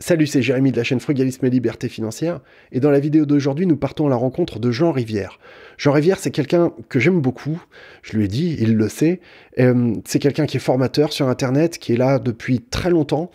Salut, c'est Jérémy de la chaîne Frugalisme et Liberté Financière, et dans la vidéo d'aujourd'hui, nous partons à la rencontre de Jean Rivière. Jean Rivière, c'est quelqu'un que j'aime beaucoup, je lui ai dit, il le sait, euh, c'est quelqu'un qui est formateur sur Internet, qui est là depuis très longtemps,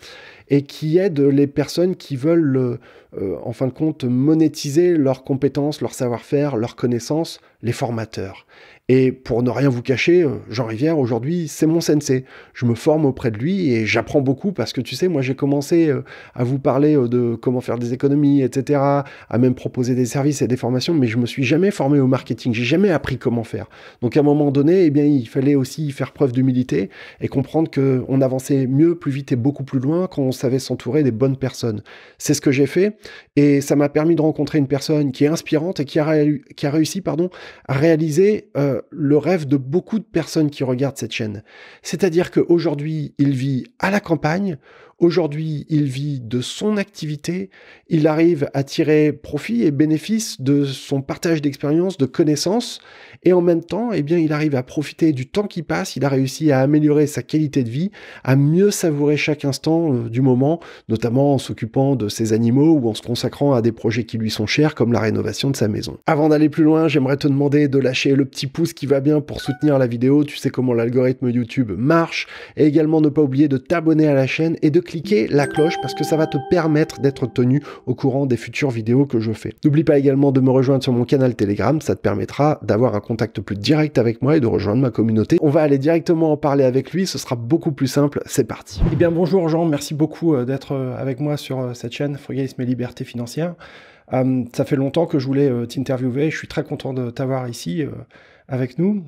et qui aide les personnes qui veulent, euh, euh, en fin de compte, monétiser leurs compétences, leur savoir-faire, leurs connaissances, les formateurs. Et pour ne rien vous cacher, euh, Jean Rivière, aujourd'hui, c'est mon sensei. Je me forme auprès de lui et j'apprends beaucoup parce que tu sais, moi, j'ai commencé à vous parler de comment faire des économies, etc., à même proposer des services et des formations, mais je me suis jamais formé au marketing. J'ai jamais appris comment faire. Donc, à un moment donné, eh bien, il fallait aussi faire preuve d'humilité et comprendre qu'on avançait mieux, plus vite et beaucoup plus loin quand on savait s'entourer des bonnes personnes. C'est ce que j'ai fait et ça m'a permis de rencontrer une personne qui est inspirante et qui a, réussi pardon, à réaliser euh, le rêve de beaucoup de personnes qui regardent cette chaîne. C'est-à-dire qu'aujourd'hui, il vit à la campagne, Aujourd'hui, il vit de son activité, il arrive à tirer profit et bénéfice de son partage d'expérience, de connaissances, et en même temps, eh bien, il arrive à profiter du temps qui passe, il a réussi à améliorer sa qualité de vie, à mieux savourer chaque instant euh, du moment, notamment en s'occupant de ses animaux ou en se consacrant à des projets qui lui sont chers, comme la rénovation de sa maison. Avant d'aller plus loin, j'aimerais te demander de lâcher le petit pouce qui va bien pour soutenir la vidéo, tu sais comment l'algorithme YouTube marche, et également ne pas oublier de t'abonner à la chaîne et de cliquer la cloche parce que ça va te permettre d'être tenu au courant des futures vidéos que je fais. N'oublie pas également de me rejoindre sur mon canal Telegram, ça te permettra d'avoir un compte contact plus direct avec moi et de rejoindre ma communauté. On va aller directement en parler avec lui, ce sera beaucoup plus simple. C'est parti. Eh bien bonjour Jean, merci beaucoup euh, d'être euh, avec moi sur euh, cette chaîne Frugalisme et libertés financières. ça fait longtemps que je voulais t'interviewer. Je suis très content de t'avoir ici avec nous.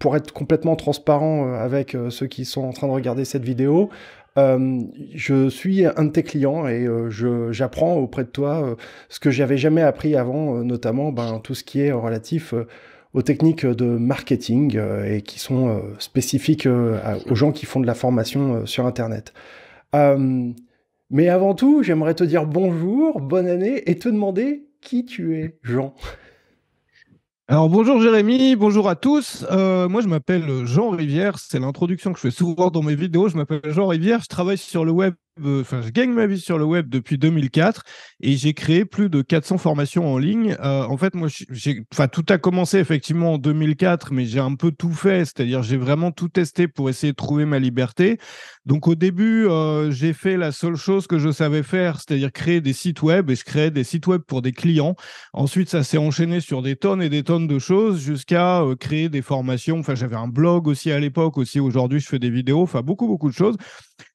pour être complètement transparent avec ceux qui sont en train de regarder cette vidéo, je suis un de tes clients et j'apprends auprès de toi ce que j'avais jamais appris avant, notamment ben, tout ce qui est relatif aux techniques de marketing euh, et qui sont euh, spécifiques euh, aux gens qui font de la formation sur Internet. mais avant tout, j'aimerais te dire bonjour, bonne année et te demander qui tu es, Jean. Alors bonjour Jérémy, bonjour à tous. moi je m'appelle Jean Rivière, c'est l'introduction que je fais souvent dans mes vidéos. Je m'appelle Jean Rivière, je travaille sur le web euh, enfin, je gagne ma vie sur le web depuis 2004 et j'ai créé plus de 400 formations en ligne. Euh, en fait, moi, j'ai, enfin, tout a commencé effectivement en 2004, mais j'ai un peu tout fait, c'est-à-dire j'ai vraiment tout testé pour essayer de trouver ma liberté. Donc, au début, euh, j'ai fait la seule chose que je savais faire, c'est-à-dire créer des sites web et je créais des sites web pour des clients. Ensuite, ça s'est enchaîné sur des tonnes et des tonnes de choses jusqu'à créer des formations. Enfin, j'avais un blog aussi à l'époque, aussi aujourd'hui, je fais des vidéos, enfin, beaucoup, beaucoup de choses.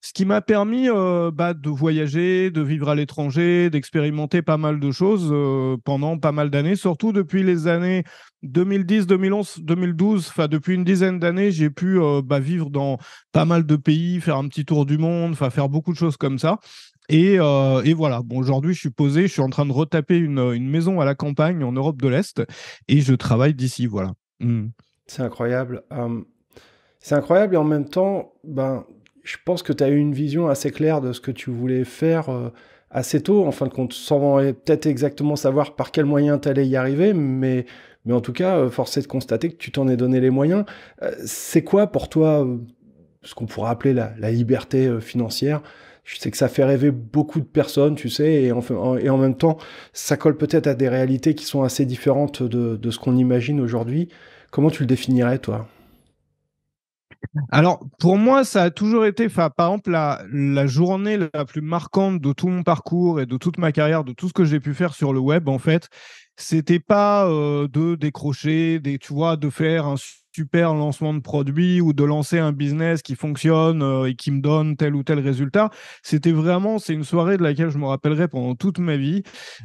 Ce qui m'a permis euh, bah, de voyager, de vivre à l'étranger, d'expérimenter pas mal de choses euh, pendant pas mal d'années, surtout depuis les années 2010, 2011, 2012, enfin depuis une dizaine d'années, j'ai pu euh, bah, vivre dans pas mal de pays, faire un petit tour du monde, enfin faire beaucoup de choses comme ça. Et, voilà, bon, aujourd'hui, je suis posé, je suis en train de retaper une, maison à la campagne en Europe de l'Est et je travaille d'ici, voilà. Mmh. C'est incroyable. c'est incroyable et en même temps, ben, je pense que tu as eu une vision assez claire de ce que tu voulais faire euh, assez tôt, Enfin, fin de compte, sans peut-être exactement savoir par quels moyens tu allais y arriver, mais, en tout cas, euh, force est de constater que tu t'en es donné les moyens. Euh, c'est quoi pour toi ce qu'on pourrait appeler la, liberté financière je sais que ça fait rêver beaucoup de personnes, tu sais, et en, même temps, ça colle peut-être à des réalités qui sont assez différentes de ce qu'on imagine aujourd'hui. Comment tu le définirais, toi alors, pour moi, ça a toujours été, par exemple, la, journée la plus marquante de tout mon parcours et de toute ma carrière, de tout ce que j'ai pu faire sur le web, en fait, c'était pas euh, de décrocher, des, tu vois, de faire un super lancement de produit ou de lancer un business qui fonctionne euh, et qui me donne tel ou tel résultat. C'était vraiment, c'est une soirée de laquelle je me rappellerai pendant toute ma vie.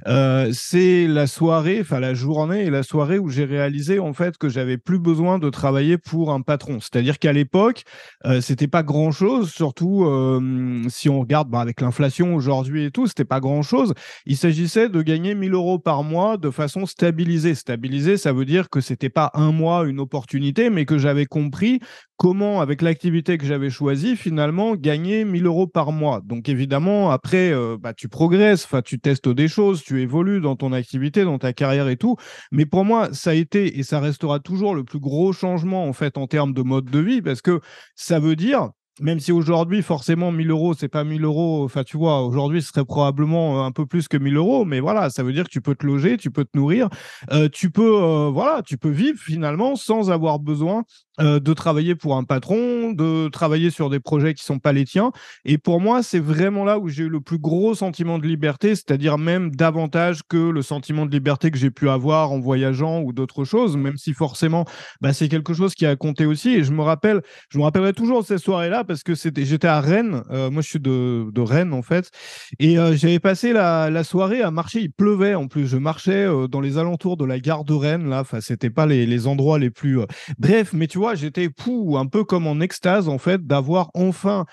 Euh, c'est la soirée, enfin la journée et la soirée où j'ai réalisé en fait que j'avais plus besoin de travailler pour un patron. C'est-à-dire qu'à l'époque, euh, c'était pas grand-chose, surtout euh, si on regarde bah, avec l'inflation aujourd'hui et tout, c'était pas grand-chose. Il s'agissait de gagner 1000 euros par mois de façon stabilisée. Stabilisée, ça veut dire que c'était pas un mois une opportunité mais que j'avais compris comment, avec l'activité que j'avais choisie, finalement, gagner 1000 euros par mois. Donc évidemment, après, euh, bah, tu progresses, tu testes des choses, tu évolues dans ton activité, dans ta carrière et tout. Mais pour moi, ça a été et ça restera toujours le plus gros changement, en fait, en termes de mode de vie, parce que ça veut dire même si aujourd'hui, forcément, 1000 euros, c'est pas 1000 euros. Enfin, tu vois, aujourd'hui, ce serait probablement euh, un peu plus que 1000 euros. Mais voilà, ça veut dire que tu peux te loger, tu peux te nourrir, euh, tu peux, euh, voilà, tu peux vivre finalement sans avoir besoin euh, de travailler pour un patron, de travailler sur des projets qui sont pas les tiens. Et pour moi, c'est vraiment là où j'ai eu le plus gros sentiment de liberté, c'est-à-dire même davantage que le sentiment de liberté que j'ai pu avoir en voyageant ou d'autres choses, mmh. même si forcément, bah, c'est quelque chose qui a compté aussi. Et je me rappelle, je me rappellerai toujours de cette soirée-là parce que c'était, j'étais à Rennes. Euh, moi, je suis de, Rennes en fait, et euh, j'avais passé la, soirée à marcher. Il pleuvait en plus. Je marchais dans les alentours de la gare de Rennes là. Enfin, c'était pas les, les endroits les plus. Bref, mais tu vois j'étais pou un peu comme en extase en fait d'avoir enfin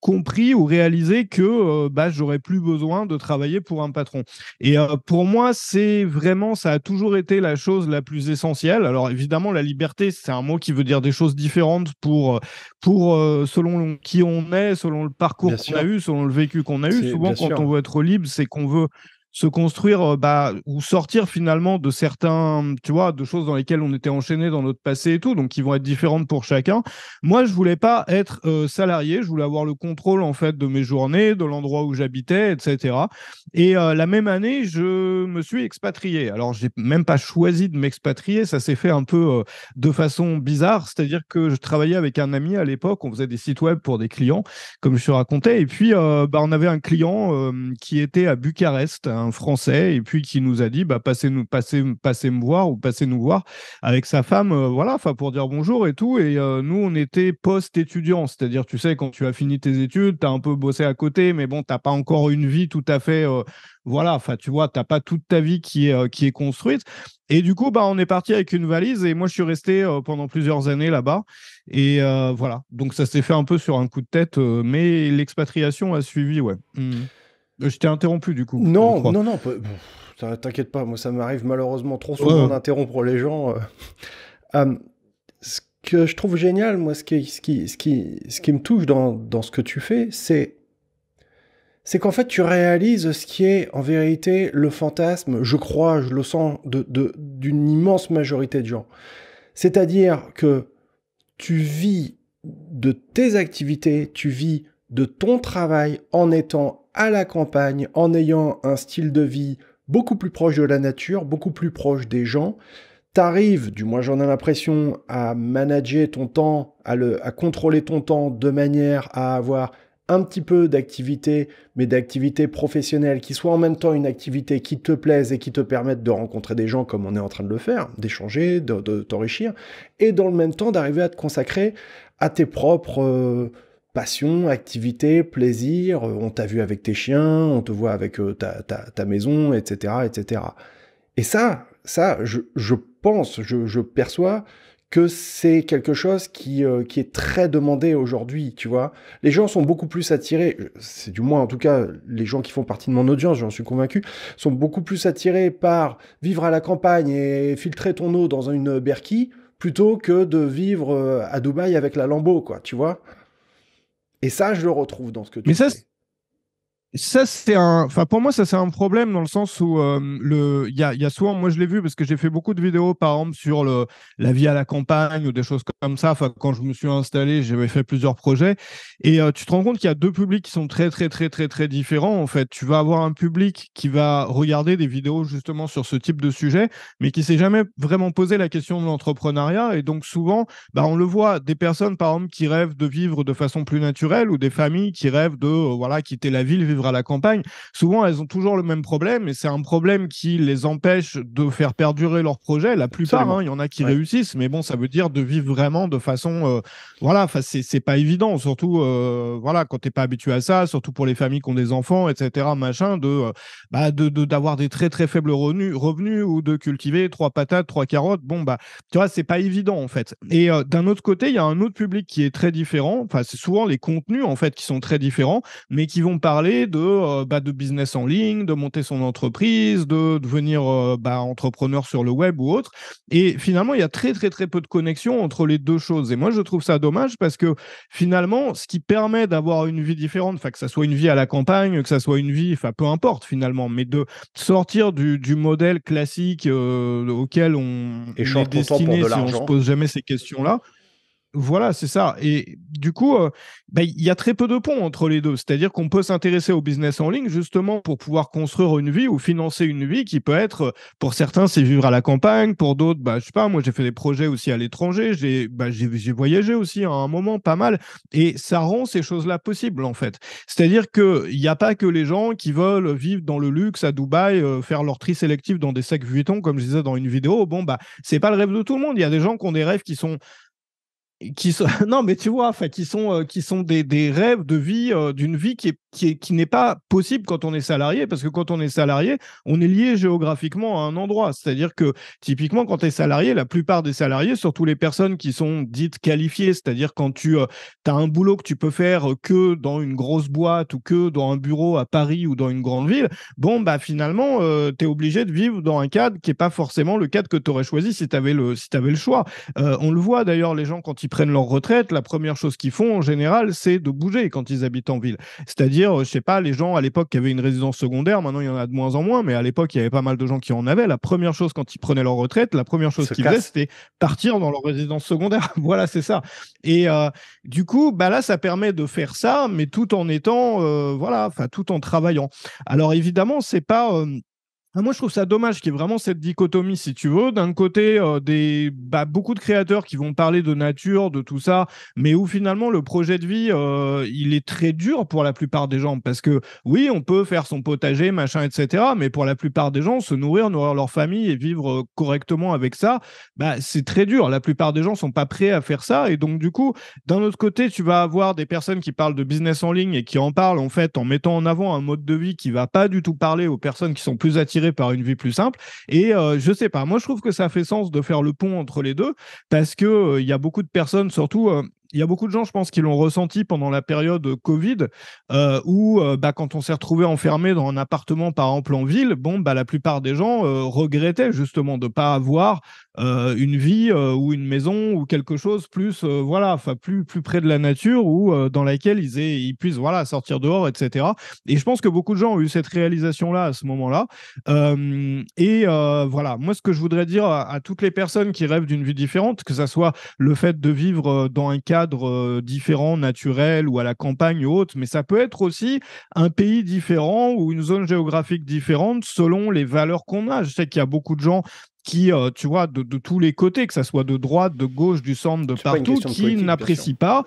compris ou réalisé que euh, bah, j'aurais plus besoin de travailler pour un patron. Et euh, pour moi, c'est vraiment, ça a toujours été la chose la plus essentielle. Alors évidemment, la liberté, c'est un mot qui veut dire des choses différentes pour, euh, pour selon qui on est, selon le parcours qu'on a eu, selon le vécu qu'on a eu. Souvent, quand on veut être libre, c'est qu'on veut se construire euh, bah, ou sortir finalement de certains, tu vois, de choses dans lesquelles on était enchaîné dans notre passé et tout, donc qui vont être différentes pour chacun. Moi, je voulais pas être euh, salarié, je voulais avoir le contrôle en fait de mes journées, de l'endroit où j'habitais, etc. Et euh, la même année, je me suis expatrié. Alors, j'ai même pas choisi de m'expatrier, ça s'est fait un peu de façon bizarre, c'est-à-dire que je travaillais avec un ami à l'époque, on faisait des sites web pour des clients, comme je te racontais, et puis bah, on avait un client qui était à Bucarest. un un Français, et puis qui nous a dit bah, passez, nous, passez, passez me voir ou passez nous voir avec sa femme, euh, voilà voilà, pour dire bonjour et tout. Et euh, nous, on était post étudiant cest c'est-à-dire, tu sais, quand tu as fini tes études, tu as un peu bossé à côté, mais bon, tu n'as pas encore une vie tout à fait. Euh, voilà, enfin, tu vois, tu n'as pas toute ta vie qui est, qui est construite. Et du coup, bah, on est parti avec une valise et moi, je suis resté pendant plusieurs années là-bas. Et voilà, donc ça s'est fait un peu sur un coup de tête, mais l'expatriation a suivi, ouais. Mmh. Euh, je t'ai interrompu du coup. Non, non, non, t'inquiète pas, moi ça m'arrive malheureusement trop souvent d'interrompre les gens. Euh. ce que je trouve génial, moi, ce qui, ce qui, ce qui, me touche dans, ce que tu fais, c'est c'est qu'en fait tu réalises ce qui est en vérité le fantasme, je crois, je le sens, de, d'une immense majorité de gens. C'est-à-dire que tu vis de tes activités, tu vis de ton travail en étant à la campagne en ayant un style de vie beaucoup plus proche de la nature, beaucoup plus proche des gens. T'arrives, du moins j'en ai l'impression, à manager ton temps, à, le, contrôler ton temps de manière à avoir un petit peu d'activité, mais d'activité professionnelle qui soit en même temps une activité qui te plaise et qui te permette de rencontrer des gens comme on est en train de le faire, d'échanger, de, t'enrichir, et dans le même temps d'arriver à te consacrer à tes propres... Euh, passion, activité, plaisir, euh, on t'a vu avec tes chiens, on te voit avec euh, ta, ta, ta maison, etc., etc. Et ça, ça, je, pense, je, perçois que c'est quelque chose qui, euh, qui est très demandé aujourd'hui, tu vois. Les gens sont beaucoup plus attirés, c'est du moins en tout cas les gens qui font partie de mon audience, j'en suis convaincu, sont beaucoup plus attirés par vivre à la campagne et filtrer ton eau dans une berquille plutôt que de vivre à Dubaï avec la lambeau, quoi, tu vois. Et ça, je le retrouve dans ce que tu dis ça c'est un enfin pour moi ça c'est un problème dans le sens où euh, le il y a, y a, souvent moi je l'ai vu parce que j'ai fait beaucoup de vidéos par exemple sur le la vie à la campagne ou des choses comme ça enfin quand je me suis installé j'avais fait plusieurs projets et euh, tu te rends compte qu'il y a deux publics qui sont très très très très très différents en fait tu vas avoir un public qui va regarder des vidéos justement sur ce type de sujet mais qui s'est jamais vraiment posé la question de l'entrepreneuriat et donc souvent bah on le voit des personnes par exemple qui rêvent de vivre de façon plus naturelle ou des familles qui rêvent de euh, voilà quitter la ville vivre à la campagne, souvent elles ont toujours le même problème et c'est un problème qui les empêche de faire perdurer leur projet. La plupart, hein, il y en a qui réussissent, mais bon, ça veut dire de vivre vraiment de façon, euh, voilà, voilà, c'est pas évident, surtout euh, voilà quand t'es pas habitué à ça, surtout pour les familles qui ont des enfants, etc. Machin, de euh, bah, d'avoir de, des très très faibles revenus, revenus ou de cultiver trois patates, trois carottes. Bon bah tu vois, c'est pas évident en fait. Et d'un autre côté, il y a un autre public qui est très différent. Enfin, c'est souvent les contenus en fait qui sont très différents, mais qui vont parler de, euh, bah, de business en ligne, de monter son entreprise, de devenir euh, bah, entrepreneur sur le web ou autre. Et finalement, il y a très très très peu de connexion entre les deux choses. Et moi, je trouve ça dommage parce que finalement, ce qui permet d'avoir une vie différente, que ça soit une vie à la campagne, que ça soit une vie, enfin peu importe finalement, mais de sortir du, modèle classique euh, auquel on, est destiné si on se pose jamais ces questions-là. Voilà, c'est ça. Et du coup, euh, bah, il y a très peu de ponts entre les deux. C'est-à-dire qu'on peut s'intéresser au business en ligne justement pour pouvoir construire une vie ou financer une vie qui peut être, euh, pour certains, c'est vivre à la campagne, pour d'autres, je bah, je sais pas, moi j'ai fait des projets aussi à l'étranger, bah, j'ai voyagé aussi à un moment pas mal. Et ça rend ces choses-là possibles en fait. C'est-à-dire qu'il n'y a pas que les gens qui veulent vivre dans le luxe à Dubaï, euh, faire leur tri sélectif dans des sacs Vuitton, comme je disais dans une vidéo. Bon, bah, c'est pas le rêve de tout le monde. Il y a des gens qui ont des rêves qui sont qui sont, non mais tu vois enfin qui sont euh, qui sont des, des, rêves de vie euh, d'une vie qui qui qui n'est pas possible quand on est salarié parce que quand on est salarié on est lié géographiquement à un endroit c'est-à-dire que typiquement quand tu es salarié la plupart des salariés surtout les personnes qui sont dites qualifiées c'est-à-dire quand tu euh, as un boulot que tu peux faire que dans une grosse boîte ou que dans un bureau à Paris ou dans une grande ville bon bah finalement tu es obligé de vivre dans un cadre qui est pas forcément le cadre que tu aurais choisi si tu avais le si tu le choix on le voit d'ailleurs les gens quand ils prennent leur retraite, la première chose qu'ils font en général, c'est de bouger quand ils habitent en ville. C'est-à-dire, euh, je sais pas, les gens à l'époque qui avaient une résidence secondaire, maintenant il y en a de moins en moins, mais à l'époque il y avait pas mal de gens qui en avaient. La première chose quand ils prenaient leur retraite, la première chose qu'ils faisaient, c'était partir dans leur résidence secondaire. voilà, c'est ça. Et euh, du coup, bah là, ça permet de faire ça, mais tout en étant, euh, voilà, enfin tout en travaillant. Alors évidemment, c'est pas ah, moi, je trouve ça dommage qu'il y ait vraiment cette dichotomie, si tu veux. D'un côté, euh, des, bah, beaucoup de créateurs qui vont parler de nature, de tout ça, mais où finalement le projet de vie, euh, il est très dur pour la plupart des gens. Parce que oui, on peut faire son potager, machin, etc. Mais pour la plupart des gens, se nourrir, nourrir leur famille et vivre euh, correctement avec ça, bah, c'est très dur. La plupart des gens sont pas prêts à faire ça. Et donc, du coup, d'un autre côté, tu vas avoir des personnes qui parlent de business en ligne et qui en parlent en fait en mettant en avant un mode de vie qui va pas du tout parler aux personnes qui sont plus attirées par une vie plus simple. Et euh, je sais pas, moi je trouve que ça fait sens de faire le pont entre les deux parce que euh, il y a beaucoup de personnes, surtout euh, il y a beaucoup de gens, je pense, qui l'ont ressenti pendant la période euh, Covid, euh, où euh, bah, quand on s'est retrouvé enfermé dans un appartement, par exemple en ville, bon, bah, la plupart des gens regrettaient justement de ne pas avoir une vie ou une maison ou quelque chose plus, voilà, plus, plus près de la nature ou dans laquelle ils, puissent voilà, sortir dehors, etc. Et je pense que beaucoup de gens ont eu cette réalisation-là à ce moment-là. et voilà, moi, ce que je voudrais dire à, à toutes les personnes qui rêvent d'une vie différente, que ça soit le fait de vivre dans un cadre euh, différent, naturel ou à la campagne haute, mais ça peut être aussi un pays différent ou une zone géographique différente selon les valeurs qu'on a. Je sais qu'il y a beaucoup de gens qui, euh, tu vois, de, de, tous les côtés, que ça soit de droite, de gauche, du centre, de partout, qui n'apprécient pas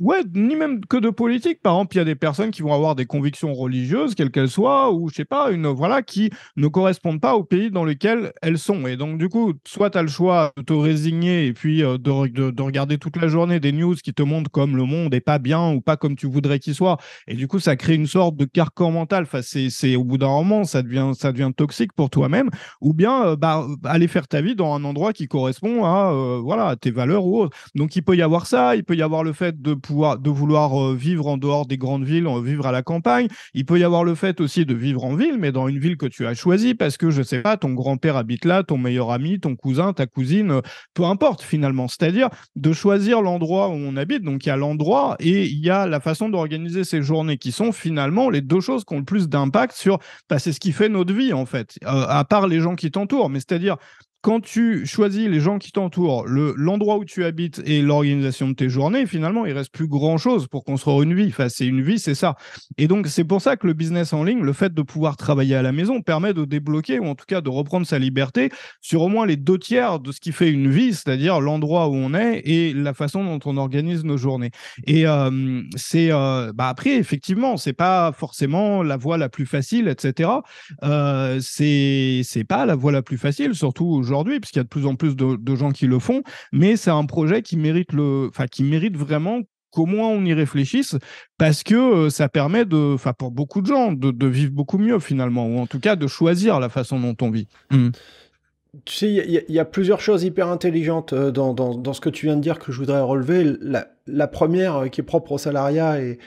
Ouais, ni même que de politique. Par exemple, il y a des personnes qui vont avoir des convictions religieuses, quelles qu'elles soient, ou je sais pas, une voilà, qui ne correspondent pas au pays dans lequel elles sont. Et donc, du coup, soit tu as le choix de te résigner et puis euh, de, de, regarder toute la journée des news qui te montrent comme le monde est pas bien ou pas comme tu voudrais qu'il soit. Et du coup, ça crée une sorte de carcan mental. Enfin, c'est au bout d'un moment, ça devient, ça devient toxique pour toi-même. Ou bien, euh, bah, aller faire ta vie dans un endroit qui correspond à, euh, voilà, tes valeurs ou autres. Donc, il peut y avoir ça, il peut y avoir le fait de de vouloir euh, vivre en dehors des grandes villes, euh, vivre à la campagne. Il peut y avoir le fait aussi de vivre en ville, mais dans une ville que tu as choisie parce que, je sais pas, ton grand-père habite là, ton meilleur ami, ton cousin, ta cousine, euh, peu importe finalement. C'est-à-dire de choisir l'endroit où on habite. Donc, il y a l'endroit et il y a la façon d'organiser ces journées qui sont finalement les deux choses qui ont le plus d'impact sur, bah, ce qui fait notre vie en fait, à part les gens qui t'entourent. Mais c'est-à-dire, quand tu choisis les gens qui t'entourent, l'endroit où tu habites et l'organisation de tes journées, finalement, il reste plus grand-chose pour construire une vie. Enfin, c'est une vie, c'est ça. Et donc, c'est pour ça que le business en ligne, le fait de pouvoir travailler à la maison, permet de débloquer, ou en tout cas de reprendre sa liberté sur au moins les deux tiers de ce qui fait une vie, c'est-à-dire l'endroit où on est et la façon dont on organise nos journées. Et euh, c'est... Euh, bah après, effectivement, c'est pas forcément la voie la plus facile, etc. Euh, c'est pas la voie la plus facile, surtout aujourd'hui puisqu'il y a de plus en plus de, gens qui le font, mais c'est un projet qui mérite, le, qui mérite vraiment qu'au moins on y réfléchisse, parce que euh, ça permet, de, pour beaucoup de gens, de, vivre beaucoup mieux finalement, ou en tout cas de choisir la façon dont on vit. Mmh. Tu sais, il y, a plusieurs choses hyper intelligentes euh, dans, ce que tu viens de dire que je voudrais relever. La, première, euh, qui est propre au salariat et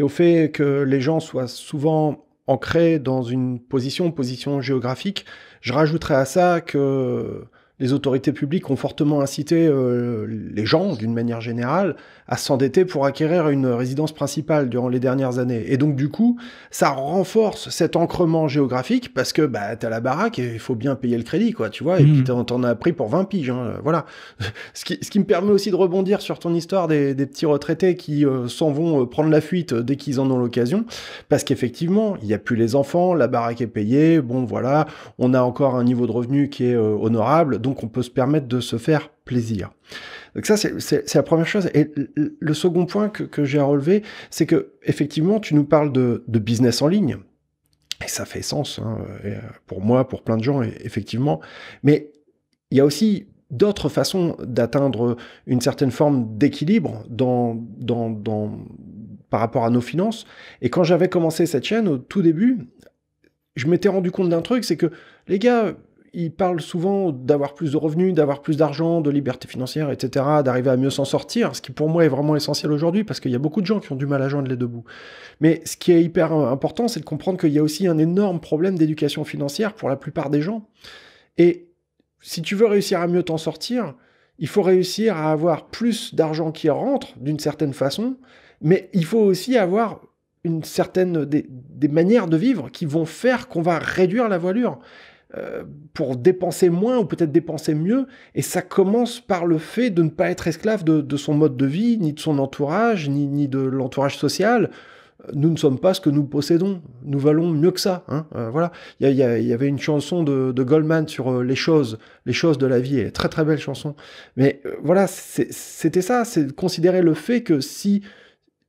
au fait que les gens soient souvent ancré dans une position, position géographique. Je rajouterais à ça que les autorités publiques ont fortement incité euh, les gens, d'une manière générale, à s'endetter pour acquérir une résidence principale durant les dernières années. Et donc, du coup, ça renforce cet encrement géographique parce que bah, t'as la baraque et il faut bien payer le crédit, quoi, tu vois, et puis mmh. t'en, t'en as pris pour 20 piges, hein, euh, voilà. ce, qui, ce qui me permet aussi de rebondir sur ton histoire des, petits retraités qui euh, s'en vont prendre la fuite dès qu'ils en ont l'occasion, parce qu'effectivement, il n'y a plus les enfants, la baraque est payée, bon, voilà, on a encore un niveau de revenu qui est honorable, qu'on peut se permettre de se faire plaisir. Donc ça, c'est la première chose. Et le second point que, j'ai à relever, c'est que effectivement, tu nous parles de, business en ligne. Et ça fait sens hein, euh, pour moi, pour plein de gens, effectivement. Mais il y a aussi d'autres façons d'atteindre une certaine forme d'équilibre par rapport à nos finances. Et quand j'avais commencé cette chaîne, au tout début, je m'étais rendu compte d'un truc, c'est que les gars, il parle souvent d'avoir plus de revenus, d'avoir plus d'argent, de liberté financière, etc., d'arriver à mieux s'en sortir, ce qui pour moi est vraiment essentiel aujourd'hui parce qu'il y a beaucoup de gens qui ont du mal à joindre les deux bouts. Mais ce qui est hyper euh, important, c'est de comprendre qu'il y a aussi un énorme problème d'éducation financière pour la plupart des gens. Et si tu veux réussir à mieux t'en sortir, il faut réussir à avoir plus d'argent qui rentre d'une certaine façon, mais il faut aussi avoir une certaine des, des manières de vivre qui vont faire qu'on va réduire la voilure. Euh, pour dépenser moins ou peut-être dépenser mieux. Et ça commence par le fait de ne pas être esclave de, son mode de vie, ni de son entourage, ni, ni de l'entourage social. Nous ne sommes pas ce que nous possédons. Nous valons mieux que ça. Hein, euh, voilà. Il y, avait une chanson de, Goldman sur euh, les choses, les choses de la vie. très très belle chanson. Mais voilà, c'était ça. C'est considérer le fait que si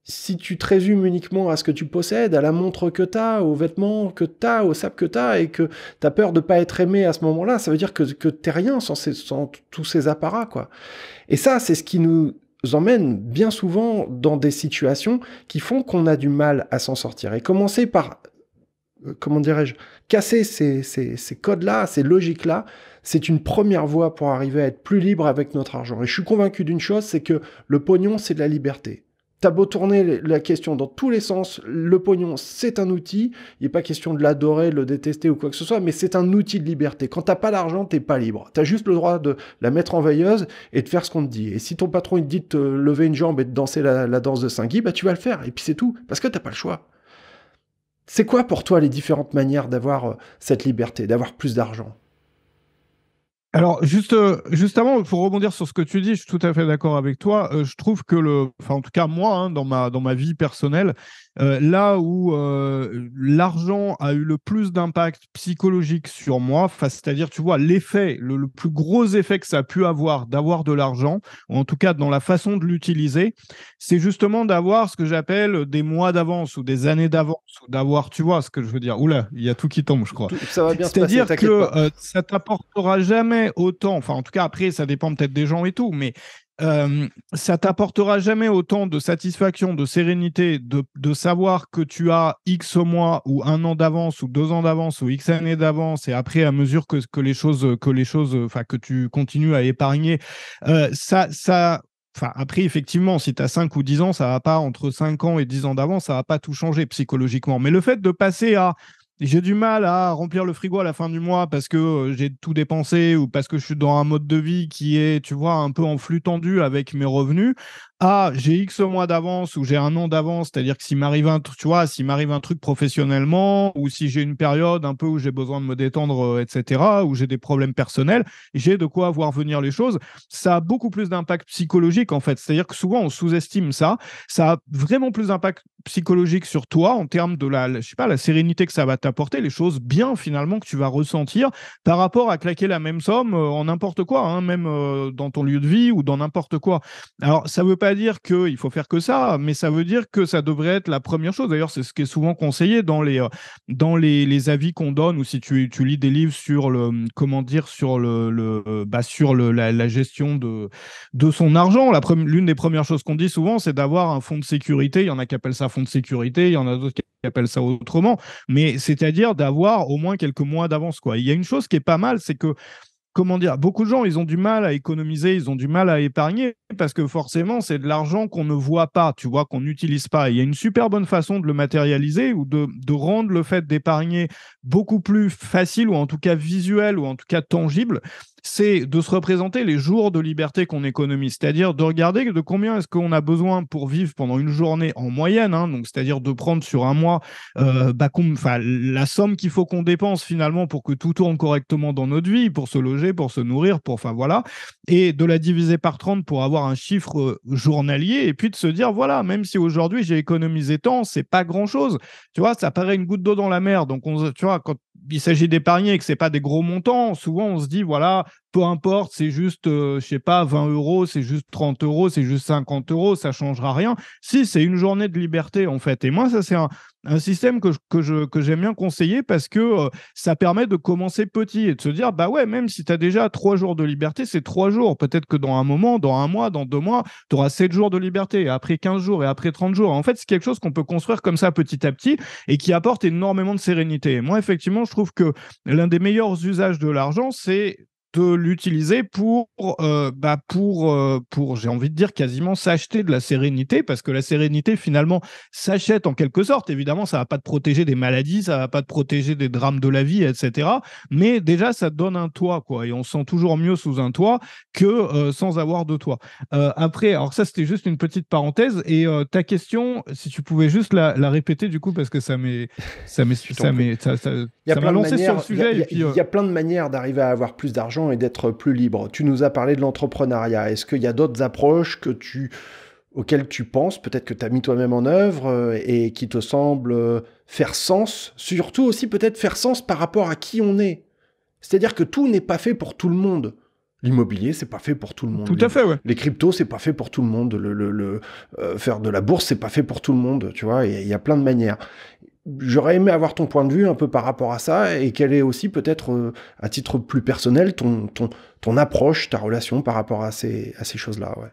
si tu te résumes uniquement à ce que tu possèdes, à la montre que tu as, aux vêtements que tu as, aux sapes que tu as, et que tu as peur de pas être aimé à ce moment-là, ça veut dire que, que t'es rien sans, tous ces apparats, quoi. Et ça, c'est ce qui nous emmène bien souvent dans des situations qui font qu'on a du mal à s'en sortir. Et commencer par, euh, comment dirais-je, casser ces, ces codes-là, ces logiques-là, c'est une première voie pour arriver à être plus libre avec notre argent. Et je suis convaincu d'une chose, c'est que le pognon, c'est de la liberté. T'as beau tourner la question dans tous les sens, le pognon, c'est un outil. Il n'est pas question de l'adorer, de le détester ou quoi que ce soit, mais c'est un outil de liberté. Quand t'as pas l'argent, t'es pas libre. T'as juste le droit de la mettre en veilleuse et de faire ce qu'on te dit. Et si ton patron il te dit de te lever une jambe et de danser la, la danse de Saint-Guy, bah tu vas le faire. Et puis c'est tout, parce que t'as pas le choix. C'est quoi pour toi les différentes manières d'avoir euh, cette liberté, d'avoir plus d'argent alors, juste, euh, juste avant, pour rebondir sur ce que tu dis, je suis tout à fait d'accord avec toi. Euh, je trouve que le, enfin, en tout cas, moi, hein, dans, ma, dans ma vie personnelle, euh, là où euh, l'argent a eu le plus d'impact psychologique sur moi, c'est-à-dire, tu vois, l'effet, le, plus gros effet que ça a pu avoir d'avoir de l'argent, ou en tout cas dans la façon de l'utiliser, c'est justement d'avoir ce que j'appelle des mois d'avance ou des années d'avance, ou d'avoir, tu vois, ce que je veux dire. Oula, il y a tout qui tombe, je crois. C'est-à-dire que ça euh, ça t'apportera jamais autant, enfin, en tout cas, après, ça dépend peut-être des gens et tout, mais euh, ça t'apportera jamais autant de satisfaction, de sérénité, de, savoir que tu as X mois ou un an d'avance ou deux ans d'avance ou X années d'avance et après à mesure que, les choses que les choses enfin que tu continues à épargner, euh, ça ça Enfin, après, effectivement, si tu as 5 ou 10 ans, ça va pas, entre 5 ans et 10 ans d'avance, ça va pas tout changer psychologiquement. Mais le fait de passer à j'ai du mal à remplir le frigo à la fin du mois parce que euh, j'ai tout dépensé ou parce que je suis dans un mode de vie qui est, tu vois, un peu en flux tendu avec mes revenus, ah, j'ai X mois d'avance ou j'ai un an d'avance, c'est-à-dire que s'il m'arrive un, tu vois, m'arrive un truc professionnellement ou si j'ai une période un peu où j'ai besoin de me détendre, euh, etc., ou j'ai des problèmes personnels, j'ai de quoi voir venir les choses. Ça a beaucoup plus d'impact psychologique, en fait. C'est-à-dire que souvent, on sous-estime ça. Ça a vraiment plus d'impact psychologique sur toi en termes de la, je sais pas, la sérénité que ça va t'apporter, les choses bien finalement que tu vas ressentir par rapport à claquer la même somme euh, en n'importe quoi, hein, même euh, dans ton lieu de vie ou dans n'importe quoi. Alors, ça veut pas dire dire qu'il faut faire que ça, mais ça veut dire que ça devrait être la première chose. D'ailleurs, c'est ce qui est souvent conseillé dans les, euh, dans les, avis qu'on donne ou si tu, tu, lis des livres sur le, comment dire, sur le, bah, sur la, gestion de, de son argent. L'une des premières choses qu'on dit souvent, c'est d'avoir un fonds de sécurité. Il y en a qui appellent ça fonds de sécurité, il y en a d'autres qui appellent ça autrement, mais c'est-à-dire d'avoir au moins quelques mois d'avance, quoi. Il y a une chose qui est pas mal, c'est que comment dire, beaucoup de gens, ils ont du mal à économiser, ils ont du mal à épargner parce que forcément, c'est de l'argent qu'on ne voit pas, tu vois, qu'on n'utilise pas. il y a une super bonne façon de le matérialiser ou de rendre le fait d'épargner beaucoup plus facile ou en tout cas visuel ou en tout cas tangible, c'est de se représenter les jours de liberté qu'on économise, c'est-à-dire de regarder de combien est-ce qu'on a besoin pour vivre pendant une journée en moyenne, hein. donc c'est-à-dire de prendre sur un mois euh, bah, la somme qu'il faut qu'on dépense finalement pour que tout tourne correctement dans notre vie, pour se loger, pour se nourrir, pour enfin voilà, et de la diviser par 30 pour avoir un chiffre euh, journalier, et puis de se dire voilà, même si aujourd'hui j'ai économisé tant, c'est pas grand-chose, tu vois, ça paraît une goutte d'eau dans la mer, donc on, tu vois, quand il s'agit d'épargner et que c'est pas des gros montants, souvent on se dit voilà, peu importe, c'est juste, je euh, je sais pas, 20 euros, c'est juste 30 euros, c'est juste 50 euros, ça changera rien. Si c'est une journée de liberté en fait, et moi ça c'est un, un système que, que, j'aime bien conseiller parce que euh, ça permet de commencer petit et de se dire bah ouais même si tu as déjà trois jours de liberté c'est trois jours peut-être que dans un moment dans un mois dans deux mois tu auras sept jours de liberté après 15 jours et après 30 jours en fait c'est quelque chose qu'on peut construire comme ça petit à petit et qui apporte énormément de sérénité moi effectivement je trouve que l'un des meilleurs usages de l'argent c'est de l'utiliser pour, euh, bah pour, euh, pour j'ai envie de dire, quasiment s'acheter de la sérénité, parce que la sérénité, finalement, s'achète en quelque sorte. Évidemment, ça ne va pas te protéger des maladies, ça ne va pas te protéger des drames de la vie, etc. Mais déjà, ça te donne un toit, quoi. Et on se sent toujours mieux sous un toit que euh, sans avoir de toit. après, alors ça, c'était juste une petite parenthèse. Et ta question, si tu pouvais juste la, répéter, du coup, parce que ça m'est... Ça m'a lancé sur le sujet. Il y a plein de manières d'arriver à avoir plus d'argent et d'être plus libre. Tu nous as parlé de l'entrepreneuriat. Est-ce qu'il y a d'autres approches que tu, auxquelles tu penses, peut-être que tu as mis toi-même en œuvre euh, et qui te semblent euh, faire sens, surtout aussi peut-être faire sens par rapport à qui on est c'est-à-dire que tout n'est pas fait pour tout le monde. L'immobilier, c'est pas fait pour tout le monde. Tout à fait, Les cryptos, c'est pas fait pour tout le monde. Le, euh, faire de la bourse, c'est pas fait pour tout le monde, tu vois. Il y a plein de manières j'aurais aimé avoir ton point de vue un peu par rapport à ça et quelle est aussi peut-être euh, à titre plus personnel ton, ton, ton approche, ta relation par rapport à ces, à ces choses-là. Ouais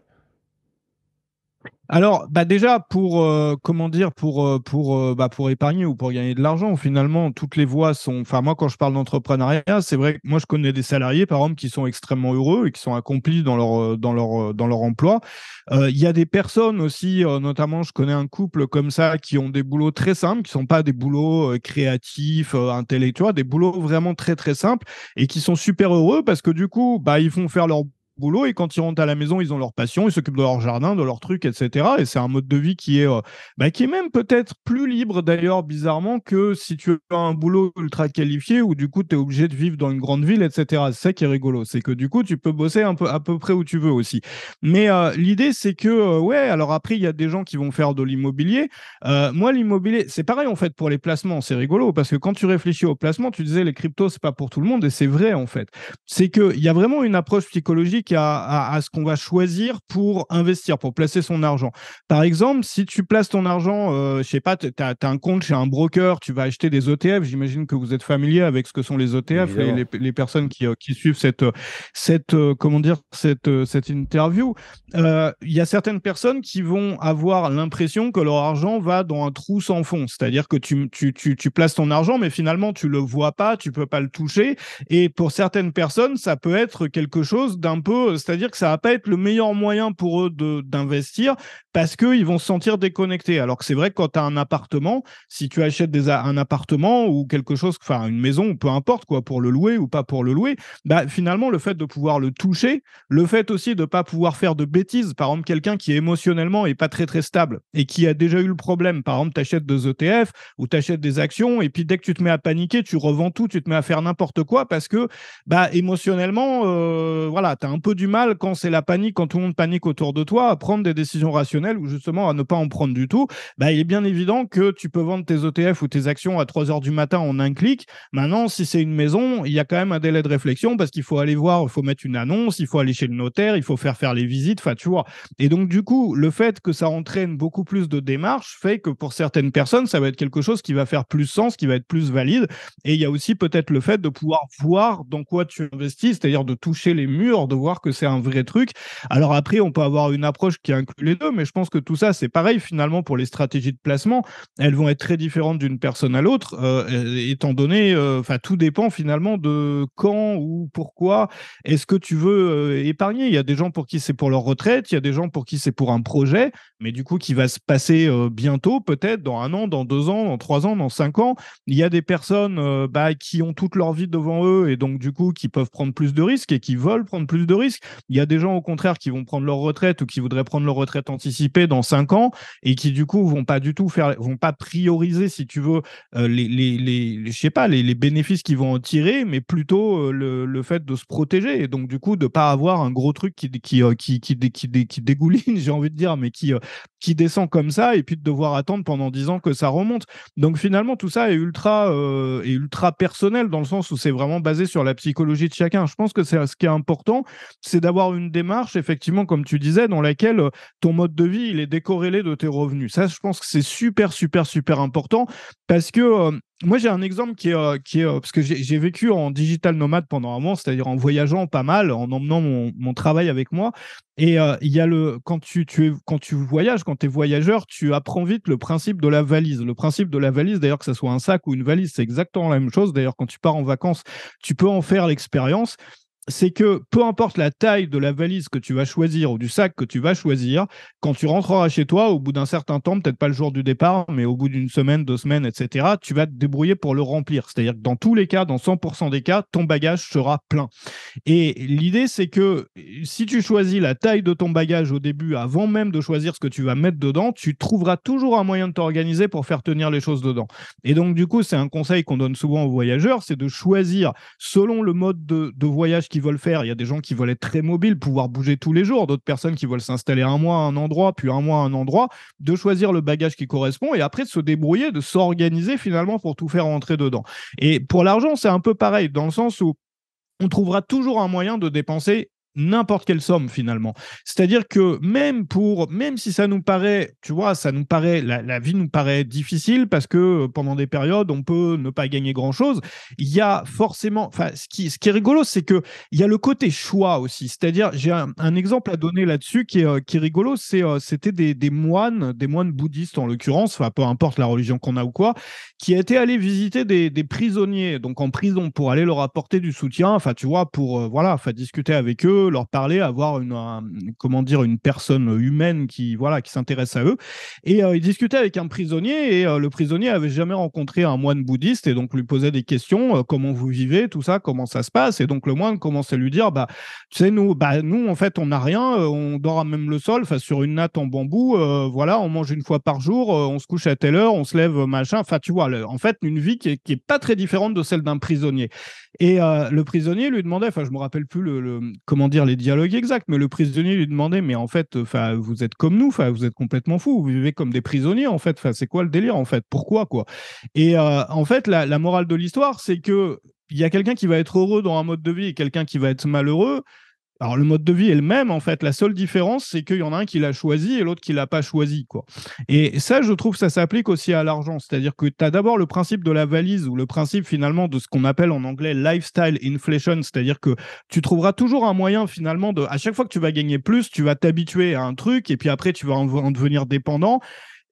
alors, bah déjà pour euh, comment dire, pour euh, pour euh, bah pour épargner ou pour gagner de l'argent, finalement toutes les voies sont. Enfin moi quand je parle d'entrepreneuriat, c'est vrai moi je connais des salariés par exemple qui sont extrêmement heureux et qui sont accomplis dans leur dans leur dans leur emploi. Il y a des personnes aussi, notamment je connais un couple comme ça qui ont des boulots très simples, qui sont pas des boulots créatifs, intellectuels, des boulots vraiment très très simples et qui sont super heureux parce que du coup bah ils font faire leur boulot et quand ils rentrent à la maison, ils ont leur passion, ils s'occupent de leur jardin, de leur truc, etc. Et c'est un mode de vie qui est, euh, bah, qui est même peut-être plus libre d'ailleurs, bizarrement, que si tu as un boulot ultra qualifié où du coup tu es obligé de vivre dans une grande ville, etc. C'est ça qui est rigolo, c'est que du coup tu peux bosser un peu, à peu près où tu veux aussi. Mais euh, l'idée c'est que, euh, ouais, alors après il y a des gens qui vont faire de l'immobilier. moi, l'immobilier, c'est pareil en fait pour les placements, c'est rigolo parce que quand tu réfléchis aux placements, tu disais les cryptos, c'est pas pour tout le monde et c'est vrai en fait. C'est qu'il y a vraiment une approche psychologique à, ce qu'on va choisir pour investir, pour placer son argent. Par exemple, si tu places ton argent, euh, je sais pas, tu as, un compte chez un broker, tu vas acheter des ETF. J'imagine que vous êtes familier avec ce que sont les ETF et les, personnes qui, euh, qui, suivent cette, cette, euh, comment dire, cette, euh, cette interview. Il y a certaines personnes qui vont avoir l'impression que leur argent va dans un trou sans fond. C'est-à-dire que tu, tu, tu, tu places ton argent, mais finalement, tu le vois pas, tu peux pas le toucher. Et pour certaines personnes, ça peut être quelque chose d'un peu euh, c'est-à-dire que ça va pas être le meilleur moyen pour eux d'investir parce qu'ils vont se sentir déconnectés. Alors que c'est vrai que quand tu as un appartement, si tu achètes un appartement ou quelque chose, enfin une maison, peu importe quoi, pour le louer ou pas pour le louer, bah, finalement, le fait de pouvoir le toucher, le fait aussi de ne pas pouvoir faire de bêtises, par exemple, quelqu'un qui est émotionnellement et pas très très stable et qui a déjà eu le problème, par exemple, tu achètes des ETF ou tu achètes des actions et puis dès que tu te mets à paniquer, tu revends tout, tu te mets à faire n'importe quoi parce que bah, émotionnellement, euh, voilà, tu as un du mal quand c'est la panique, quand tout le monde panique autour de toi, à prendre des décisions rationnelles ou justement à ne pas en prendre du tout. Bah, il est bien évident que tu peux vendre tes ETF ou tes actions à 3 heures du matin en un clic. Maintenant, si c'est une maison, il y a quand même un délai de réflexion parce qu'il faut aller voir, il faut mettre une annonce, il faut aller chez le notaire, il faut faire faire les visites, enfin, tu vois. Et donc, du coup, le fait que ça entraîne beaucoup plus de démarches fait que pour certaines personnes, ça va être quelque chose qui va faire plus sens, qui va être plus valide. Et il y a aussi peut-être le fait de pouvoir voir dans quoi tu investis, c'est-à-dire de toucher les murs, de voir que c'est un vrai truc. Alors après, on peut avoir une approche qui inclut les deux, mais je pense que tout ça, c'est pareil finalement pour les stratégies de placement. Elles vont être très différentes d'une personne à l'autre, euh, étant donné, euh, enfin, tout dépend finalement de quand ou pourquoi est-ce que tu veux euh, épargner. Il y a des gens pour qui c'est pour leur retraite, il y a des gens pour qui c'est pour un projet, mais du coup, qui va se passer bientôt, peut-être dans un an, dans deux ans, dans trois ans, dans cinq ans. Il y a des personnes bah, qui ont toute leur vie devant eux et donc, du coup, qui peuvent prendre plus de risques et qui veulent prendre plus de risque. Il y a des gens, au contraire, qui vont prendre leur retraite ou qui voudraient prendre leur retraite anticipée dans 5 ans et qui, du coup, vont pas du tout faire, vont pas prioriser, si tu veux, euh, les, les, les, je sais pas, les, bénéfices qu'ils vont en tirer, mais plutôt euh, le, le, fait de se protéger. Et donc, du coup, de pas avoir un gros truc qui, qui, euh, qui, qui, qui, dégouline, j'ai envie de dire, mais qui, qui descend comme ça et puis de devoir attendre pendant 10 ans que ça remonte. Donc, finalement, tout ça est ultra, est ultra personnel dans le sens où c'est vraiment basé sur la psychologie de chacun. Je pense que c'est ce qui est important c'est d'avoir une démarche, effectivement, comme tu disais, dans laquelle euh, ton mode de vie, il est décorrélé de tes revenus. Ça, je pense que c'est super, super, super important parce que euh, moi, j'ai un exemple qui est, euh, qui est parce que j'ai vécu en digital nomade pendant un moment, c'est-à-dire en voyageant pas mal, en emmenant mon, travail avec moi. Et il y a le quand tu, es quand tu voyages, quand tu es voyageur, tu apprends vite le principe de la valise. Le principe de la valise, d'ailleurs que ce soit un sac ou une valise, c'est exactement la même chose. D'ailleurs, quand tu pars en vacances, tu peux en faire l'expérience c'est que peu importe la taille de la valise que tu vas choisir ou du sac que tu vas choisir, quand tu rentreras chez toi, au bout d'un certain temps, peut-être pas le jour du départ, mais au bout d'une semaine, deux semaines, etc., tu vas te débrouiller pour le remplir. C'est-à-dire que dans tous les cas, dans 100% des cas, ton bagage sera plein. Et l'idée, c'est que si tu choisis la taille de ton bagage au début, avant même de choisir ce que tu vas mettre dedans, tu trouveras toujours un moyen de t'organiser pour faire tenir les choses dedans. Et donc, du coup, c'est un conseil qu'on donne souvent aux voyageurs, c'est de choisir selon le mode de, voyage qui veulent faire. Il y a des gens qui veulent être très mobiles, pouvoir bouger tous les jours, d'autres personnes qui veulent s'installer un mois à un endroit, puis un mois à un endroit, de choisir le bagage qui correspond et après de se débrouiller, de s'organiser finalement pour tout faire rentrer dedans. Et pour l'argent, c'est un peu pareil, dans le sens où on trouvera toujours un moyen de dépenser n'importe quelle somme finalement. C'est-à-dire que même pour, même si ça nous paraît, tu vois, ça nous paraît, la, vie nous paraît difficile parce que euh, pendant des périodes, on peut ne pas gagner grand-chose. Il y a forcément, enfin, ce qui, ce qui est rigolo, c'est que il y a le côté choix aussi. C'est-à-dire, j'ai un, exemple à donner là-dessus qui est, euh, qui rigolo, c'est, euh, c'était des, moines, des moines bouddhistes en l'occurrence, enfin, peu importe la religion qu'on a ou quoi, qui étaient allés visiter des, prisonniers, donc en prison, pour aller leur apporter du soutien, enfin, tu vois, pour, voilà, enfin, discuter avec eux leur parler, avoir une, comment dire, une personne humaine qui, voilà, qui s'intéresse à eux. Et euh, ils discutaient avec un prisonnier et euh, le prisonnier avait jamais rencontré un moine bouddhiste et donc lui posait des questions, euh, comment vous vivez, tout ça, comment ça se passe. Et donc le moine commençait à lui dire, bah, tu sais, nous, bah, nous, en fait, on n'a rien, on dort à même le sol, sur une natte en bambou, voilà, on mange une fois par jour, on se couche à telle heure, on se lève, machin. Enfin, tu vois, en fait, une vie qui est, pas très différente de celle d'un prisonnier. Et le prisonnier lui demandait, enfin, je me rappelle plus le comment dire, les dialogues exacts, mais le prisonnier lui demandait, mais en fait, vous êtes comme nous, vous êtes complètement fous, vous vivez comme des prisonniers, en fait, c'est quoi le délire, en fait, pourquoi, quoi Et euh, en fait, la, la morale de l'histoire, c'est que il y a quelqu'un qui va être heureux dans un mode de vie et quelqu'un qui va être malheureux. Alors le mode de vie est le même en fait. La seule différence, c'est qu'il y en a un qui l'a choisi et l'autre qui l'a pas choisi quoi. Et ça, je trouve, ça s'applique aussi à l'argent. C'est-à-dire que tu as d'abord le principe de la valise ou le principe finalement de ce qu'on appelle en anglais lifestyle inflation, c'est-à-dire que tu trouveras toujours un moyen finalement de, à chaque fois que tu vas gagner plus, tu vas t'habituer à un truc et puis après tu vas en devenir dépendant.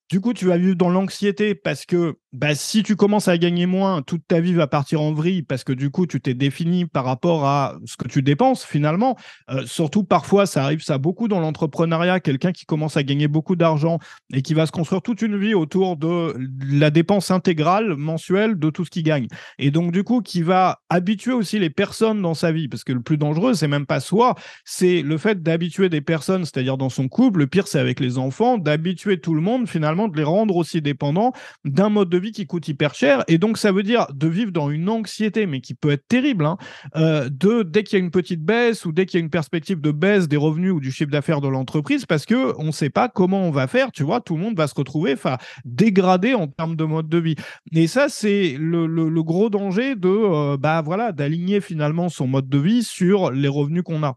Du coup, tu vas vivre dans l'anxiété parce que bah, si tu commences à gagner moins, toute ta vie va partir en vrille parce que du coup, tu t'es défini par rapport à ce que tu dépenses finalement. Euh, surtout parfois, ça arrive ça beaucoup dans l'entrepreneuriat, quelqu'un qui commence à gagner beaucoup d'argent et qui va se construire toute une vie autour de la dépense intégrale mensuelle de tout ce qu'il gagne. Et donc, du coup, qui va habituer aussi les personnes dans sa vie parce que le plus dangereux, c'est même pas soi, c'est le fait d'habituer des personnes, c'est-à-dire dans son couple, le pire, c'est avec les enfants, d'habituer tout le monde finalement, de les rendre aussi dépendants d'un mode de vie qui coûte hyper cher. Et donc, ça veut dire de vivre dans une anxiété, mais qui peut être terrible, hein, euh, de dès qu'il y a une petite baisse ou dès qu'il y a une perspective de baisse des revenus ou du chiffre d'affaires de l'entreprise, parce que on ne sait pas comment on va faire. Tu vois, tout le monde va se retrouver dégradé en termes de mode de vie. Et ça, c'est le, gros danger de euh, bah voilà d'aligner finalement son mode de vie sur les revenus qu'on a.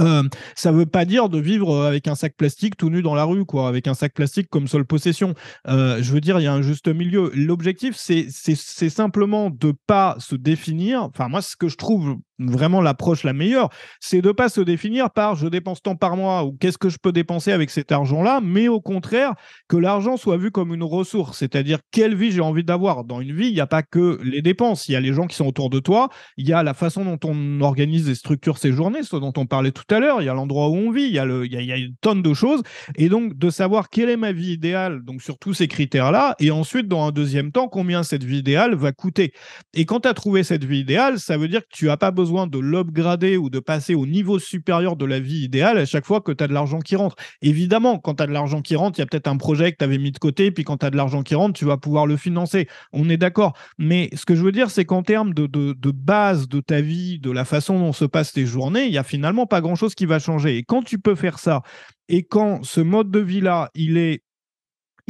Euh, ça ne veut pas dire de vivre euh, avec un sac plastique tout nu dans la rue, quoi, avec un sac plastique comme seule possession. Euh, je veux dire, il y a un juste milieu. L'objectif, c'est simplement de pas se définir. Enfin, moi, ce que je trouve vraiment l'approche la meilleure, c'est de ne pas se définir par je dépense tant par mois ou qu'est-ce que je peux dépenser avec cet argent-là, mais au contraire, que l'argent soit vu comme une ressource, c'est-à-dire quelle vie j'ai envie d'avoir. Dans une vie, il n'y a pas que les dépenses, il y a les gens qui sont autour de toi, il y a la façon dont on organise et structure ses journées, ce dont on parlait tout à l'heure, il y a l'endroit où on vit, il y, a il, y a, il y a une tonne de choses. Et donc, de savoir quelle est ma vie idéale, donc sur tous ces critères-là, et ensuite, dans un deuxième temps, combien cette vie idéale va coûter. Et quand tu as trouvé cette vie idéale, ça veut dire que tu n'as pas besoin de l'upgrader ou de passer au niveau supérieur de la vie idéale à chaque fois que tu as de l'argent qui rentre. Évidemment, quand tu as de l'argent qui rentre, il y a peut-être un projet que tu avais mis de côté, puis quand tu as de l'argent qui rentre, tu vas pouvoir le financer. On est d'accord. Mais ce que je veux dire, c'est qu'en termes de, de, base de ta vie, de la façon dont se passent tes journées, il n'y a finalement pas grand-chose qui va changer. Et quand tu peux faire ça, et quand ce mode de vie-là, il est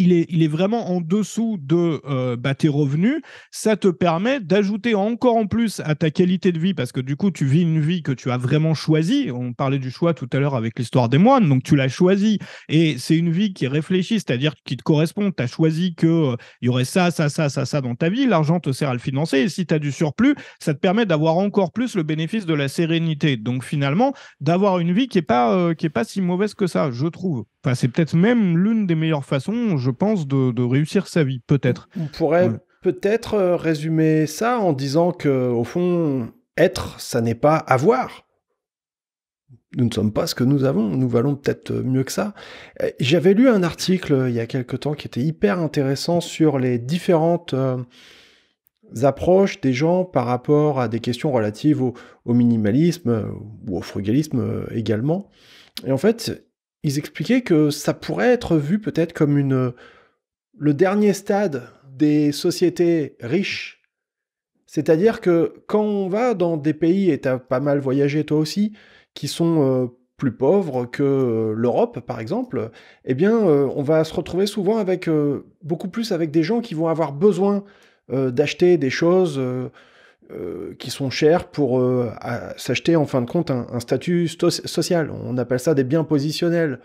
il est, vraiment en dessous de euh, bah, tes revenus, ça te permet d'ajouter encore en plus à ta qualité de vie, parce que du coup, tu vis une vie que tu as vraiment choisie. On parlait du choix tout à l'heure avec l'histoire des moines, donc tu l'as choisie. Et c'est une vie qui réfléchit, c'est-à-dire qui te correspond. Tu as choisi qu'il euh, y aurait ça, ça, ça, ça, ça dans ta vie. L'argent te sert à le financer. Et si tu as du surplus, ça te permet d'avoir encore plus le bénéfice de la sérénité. Donc finalement, d'avoir une vie qui n'est pas, euh, qui est pas si mauvaise que ça, je trouve. Enfin, c'est peut-être même l'une des meilleures façons, je pense, de, réussir sa vie, peut-être. On pourrait peut-être euh, résumer ça en disant que, au fond, être, ça n'est pas avoir. Nous ne sommes pas ce que nous avons, nous valons peut-être euh, mieux que ça. Euh, j'avais lu un article il y a quelque temps qui était hyper intéressant sur les différentes approches des gens par rapport à des questions relatives au, au minimalisme ou au frugalisme également. Et en fait, ils expliquaient que ça pourrait être vu peut-être comme une, euh, le dernier stade des sociétés riches. C'est-à-dire que quand on va dans des pays, et tu pas mal voyagé toi aussi, qui sont euh, plus pauvres que euh, l'Europe, par exemple, eh bien, on va se retrouver souvent avec beaucoup plus avec des gens qui vont avoir besoin d'acheter des choses euh, qui sont chers pour euh, s'acheter en fin de compte un, statut social. On appelle ça des biens positionnels.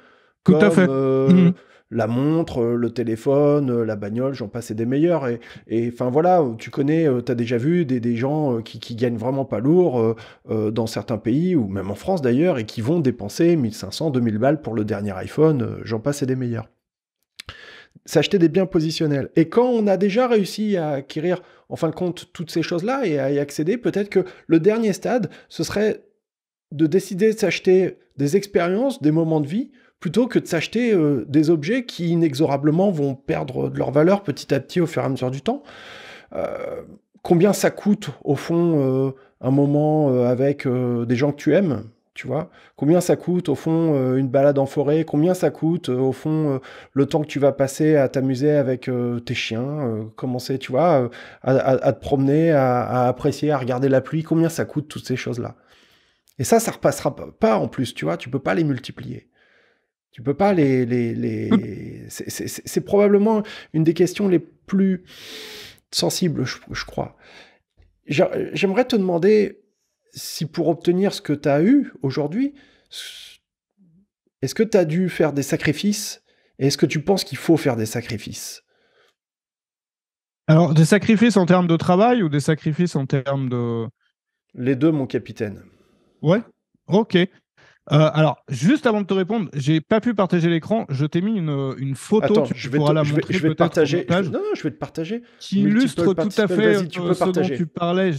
comme, fait. Euh, mmh. La montre, le téléphone, la bagnole, j'en passe et des meilleurs. Et enfin voilà, tu connais, tu as déjà vu des, gens qui, qui, gagnent vraiment pas lourd dans certains pays, ou même en France d'ailleurs, et qui vont dépenser 1500, 2000 balles pour le dernier iPhone, j'en passe et des meilleurs. S'acheter des biens positionnels. Et quand on a déjà réussi à acquérir en fin de compte toutes ces choses-là et à y accéder. Peut-être que le dernier stade, ce serait de décider de s'acheter des expériences, des moments de vie, plutôt que de s'acheter euh, des objets qui inexorablement vont perdre de leur valeur petit à petit au fur et à mesure du temps. Euh, combien ça coûte au fond euh, un moment avec des gens que tu aimes tu vois Combien ça coûte au fond euh, une balade en forêt Combien ça coûte euh, au fond euh, le temps que tu vas passer à t'amuser avec tes chiens Commencer, tu vois, à, te promener, à, apprécier, à regarder la pluie Combien ça coûte toutes ces choses-là Et ça, ça repassera pas en plus, tu vois Tu peux pas les multiplier. Tu peux pas les... les, les... Mmh. C'est probablement une des questions les plus sensibles, je crois. J'aimerais te demander si pour obtenir ce que tu as eu aujourd'hui, est-ce que tu as dû faire des sacrifices Et est-ce que tu penses qu'il faut faire des sacrifices Alors, des sacrifices en termes de travail ou des sacrifices en termes de... Les deux, mon capitaine. Ouais, ok. Euh, alors, juste avant de te répondre, j'ai pas pu partager l'écran. Je t'ai mis une, photo. je vais la montrer. Vais, je vais, partager. non, non, je vais te partager. Qui illustre tout à fait euh, ce dont tu parlais.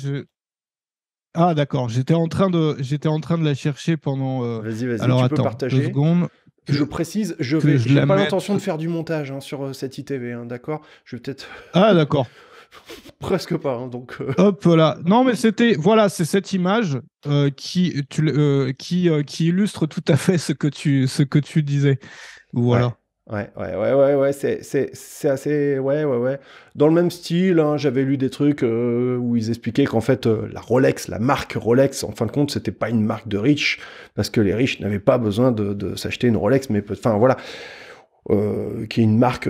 Ah d'accord, j'étais en train de j'étais en train de la chercher pendant. Euh, vas-y, vas-y. Alors tu peux partager. secondes. je précise, je vais. Je pas l'intention de faire du montage hein, sur euh, cette ITV, hein, d'accord. Je vais peut-être. Ah d'accord. Presque pas, hein, donc. Euh. Hop là. Non mais c'était voilà, c'est cette image qui tu, qui qui illustre tout à fait ce que tu ce que tu disais. Voilà. Ouais, ouais, ouais, ouais, c'est assez. Ouais, ouais, ouais. Dans le même style, hein, j'avais lu des trucs euh, où ils expliquaient qu'en fait, euh, la Rolex, la marque Rolex, en fin de compte, c'était pas une marque de riches, parce que les riches n'avaient pas besoin de, s'acheter une Rolex, mais enfin, voilà, euh, qui est une marque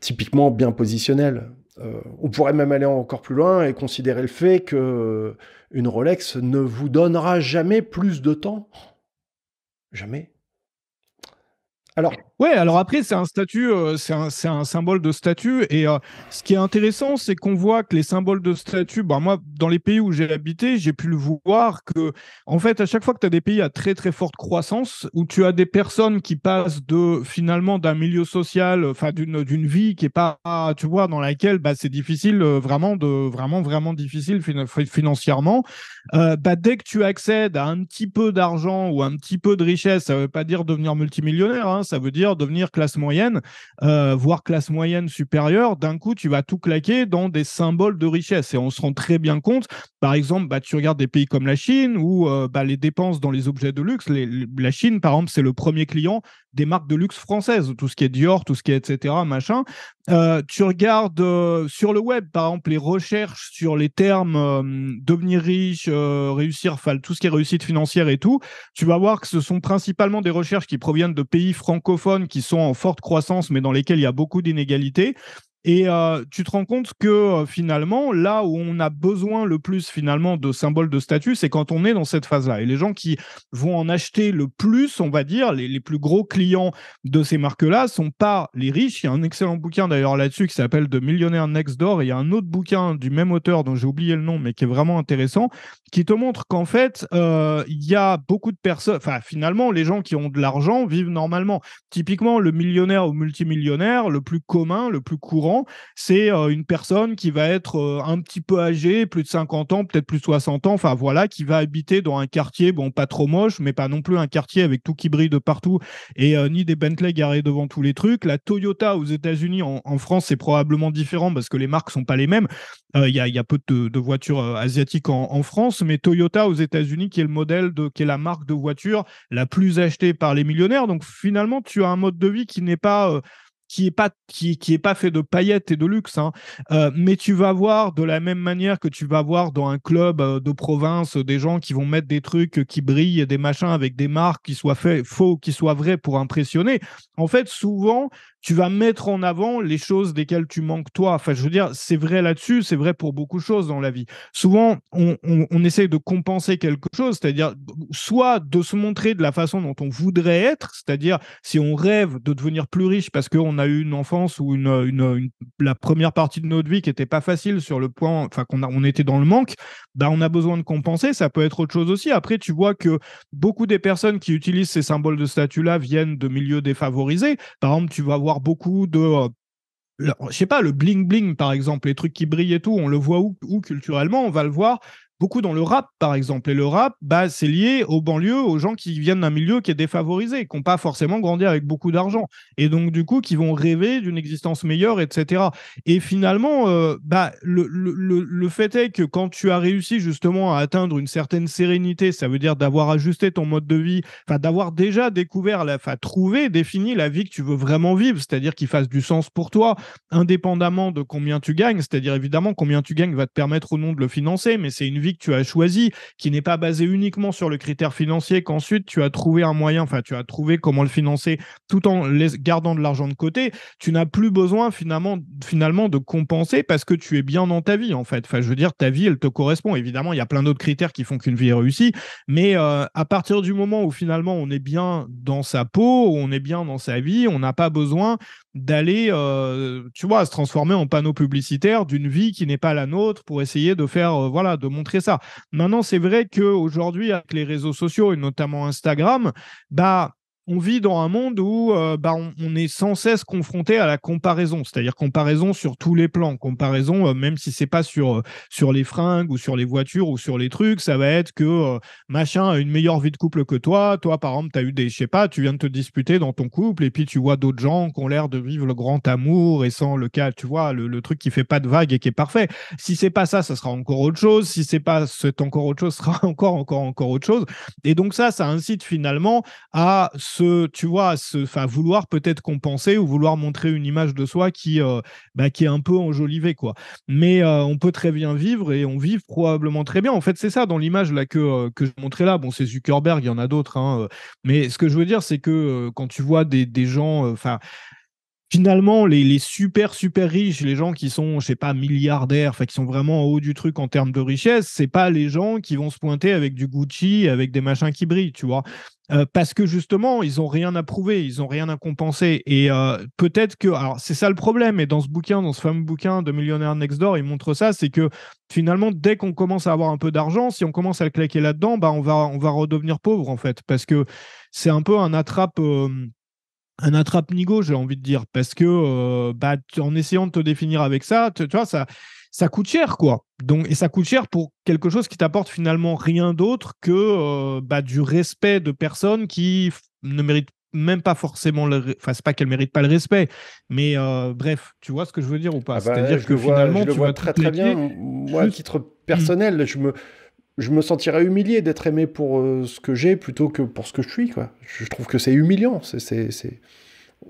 typiquement bien positionnelle. on pourrait même aller encore plus loin et considérer le fait que une Rolex ne vous donnera jamais plus de temps. Jamais. Alors, Ouais, alors après, c'est un statut, euh, c'est un, symbole de statut. Et euh, ce qui est intéressant, c'est qu'on voit que les symboles de statut, bah, moi, dans les pays où j'ai habité, j'ai pu le voir que, en fait, à chaque fois que tu as des pays à très, très forte croissance, où tu as des personnes qui passent de, finalement, d'un milieu social, enfin, d'une, d'une vie qui est pas, tu vois, dans laquelle bah, c'est difficile, euh, vraiment, de, vraiment, vraiment difficile financièrement, bah, dès que tu accèdes à un petit peu d'argent ou un petit peu de richesse, ça veut pas dire devenir multimillionnaire, hein, ça veut dire devenir classe moyenne, euh, voire classe moyenne supérieure, d'un coup, tu vas tout claquer dans des symboles de richesse. Et on se rend très bien compte, par exemple, bah, tu regardes des pays comme la Chine, où euh, bah, les dépenses dans les objets de luxe, la Chine, par exemple, c'est le premier client des marques de luxe françaises, tout ce qui est Dior, tout ce qui est etc. machin. Euh, tu regardes sur le web, par exemple, les recherches sur les termes devenir riche, réussir, tout ce qui est réussite financière et tout. Tu vas voir que ce sont principalement des recherches qui proviennent de pays francophones qui sont en forte croissance, mais dans lesquels il y a beaucoup d'inégalités, et euh, tu te rends compte que euh, finalement, là où on a besoin le plus finalement de symboles de statut, c'est quand on est dans cette phase-là. Et les gens qui vont en acheter le plus, on va dire, les, plus gros clients de ces marques-là sont pas les riches. Il y a un excellent bouquin d'ailleurs là-dessus qui s'appelle The Millionaire Next Door. il y a un autre bouquin du même auteur dont j'ai oublié le nom, mais qui est vraiment intéressant, qui te montre qu'en fait, euh, il y a beaucoup de personnes. Enfin, finalement, les gens qui ont de l'argent vivent normalement. Typiquement, le millionnaire ou multimillionnaire, le plus commun, le plus courant c'est euh, une personne qui va être euh, un petit peu âgée, plus de 50 ans, peut-être plus de 60 ans, enfin voilà, qui va habiter dans un quartier, bon, pas trop moche, mais pas non plus un quartier avec tout qui brille de partout et euh, ni des Bentley garés devant tous les trucs. La Toyota aux États-Unis, en, France, c'est probablement différent parce que les marques sont pas les mêmes. Il y, a, peu de, voitures asiatiques en, France, mais Toyota aux États-Unis, qui est le modèle de, qui est la marque de voiture la plus achetée par les millionnaires. Donc finalement, tu as un mode de vie qui n'est pas qui est pas qui, qui est pas fait de paillettes et de luxe, hein. euh, mais tu vas voir de la même manière que tu vas voir dans un club euh, de province des gens qui vont mettre des trucs euh, qui brillent, des machins avec des marques qui soient faits faux, qui soient vrais pour impressionner. En fait, souvent, tu vas mettre en avant les choses desquelles tu manques toi. Enfin, je veux dire, c'est vrai là-dessus, c'est vrai pour beaucoup de choses dans la vie. Souvent, on, essaie essaye de compenser quelque chose, c'est-à-dire soit de se montrer de la façon dont on voudrait être, c'est-à-dire si on rêve de devenir plus riche parce qu'on a eu une enfance ou une, une, la première partie de notre vie qui n'était pas facile sur le point, enfin, qu'on on était dans le manque, ben on a besoin de compenser, ça peut être autre chose aussi. Après, tu vois que beaucoup des personnes qui utilisent ces symboles de statut-là viennent de milieux défavorisés. Par exemple, tu vas voir beaucoup de euh, je sais pas, le bling bling par exemple, les trucs qui brillent et tout, on le voit où culturellement, on va le voir beaucoup dans le rap, par exemple. Et le rap, bah, c'est lié aux banlieues, aux gens qui viennent d'un milieu qui est défavorisé, qui n'ont pas forcément grandi avec beaucoup d'argent. Et donc, du coup, qui vont rêver d'une existence meilleure, etc. Et finalement, euh, bah, le, le, le, fait est que quand tu as réussi justement à atteindre une certaine sérénité, ça veut dire d'avoir ajusté ton mode de vie, enfin, d'avoir déjà découvert, enfin, trouvé, défini la vie que tu veux vraiment vivre, c'est-à-dire qu'il fasse du sens pour toi, indépendamment de combien tu gagnes, c'est-à-dire évidemment combien tu gagnes va te permettre ou non de le financer, mais c'est une vie tu as choisi, qui n'est pas basé uniquement sur le critère financier, qu'ensuite tu as trouvé un moyen, enfin tu as trouvé comment le financer tout en gardant de l'argent de côté, tu n'as plus besoin finalement, de compenser parce que tu es bien dans ta vie en fait. Enfin je veux dire, ta vie elle te correspond. Évidemment, il y a plein d'autres critères qui font qu'une vie est réussie, mais euh, à partir du moment où finalement on est bien dans sa peau, on est bien dans sa vie, on n'a pas besoin d'aller, euh, tu vois, se transformer en panneau publicitaire d'une vie qui n'est pas la nôtre pour essayer de faire, euh, voilà, de montrer ça. Maintenant, c'est vrai que aujourd'hui, avec les réseaux sociaux et notamment Instagram, bah, on vit dans un monde où euh, bah, on, est sans cesse confronté à la comparaison, c'est-à-dire comparaison sur tous les plans, comparaison euh, même si c'est pas sur, euh, sur les fringues ou sur les voitures ou sur les trucs, ça va être que machin a une meilleure vie de couple que toi, toi par exemple tu as eu des, je sais pas, tu viens de te disputer dans ton couple et puis tu vois d'autres gens qui ont l'air de vivre le grand amour et sans le cas, tu vois, le, truc qui fait pas de vague et qui est parfait. Si c'est pas ça, ça sera encore autre chose, si c'est pas c'est encore autre chose, ça sera encore, encore, encore autre chose. Et donc ça, ça incite finalement à tu vois, vouloir peut-être compenser ou vouloir montrer une image de soi qui, euh, bah, qui est un peu enjolivée, quoi. Mais euh, on peut très bien vivre et on vit probablement très bien. En fait, c'est ça dans l'image là que, euh, que je montrais là. Bon, c'est Zuckerberg, il y en a d'autres, hein, mais ce que je veux dire, c'est que quand tu vois des, gens, enfin, finalement, les, super, super riches, les gens qui sont, je sais pas, milliardaires, enfin, qui sont vraiment en haut du truc en termes de richesse, c'est pas les gens qui vont se pointer avec du Gucci, avec des machins qui brillent, tu vois. Euh, parce que justement, ils n'ont rien à prouver, ils n'ont rien à compenser. Et euh, peut-être que, alors c'est ça le problème, et dans ce bouquin, dans ce fameux bouquin de Millionnaire Next Door, il montre ça, c'est que finalement, dès qu'on commence à avoir un peu d'argent, si on commence à le claquer là-dedans, bah, on, va, on va redevenir pauvre en fait, parce que c'est un peu un attrape... Euh, un attrape-nigo, j'ai envie de dire, parce que euh, bah, en essayant de te définir avec ça, tu, vois, ça, ça coûte cher, quoi. Donc, et ça coûte cher pour quelque chose qui t'apporte finalement rien d'autre que euh, bah, du respect de personnes qui ne méritent même pas forcément le enfin c'est pas qu'elle méritent pas le respect mais euh, bref tu vois ce que je veux dire ou pas ah bah, c'est-à-dire que finalement je tu vois, très très bien moi à titre mmh. personnel je me je me sentirais humilié d'être aimé pour euh, ce que j'ai plutôt que pour ce que je suis, quoi. Je trouve que c'est humiliant. C'est,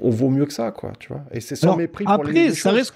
On vaut mieux que ça, quoi, tu vois. Et c'est sans mépris pour les ça reste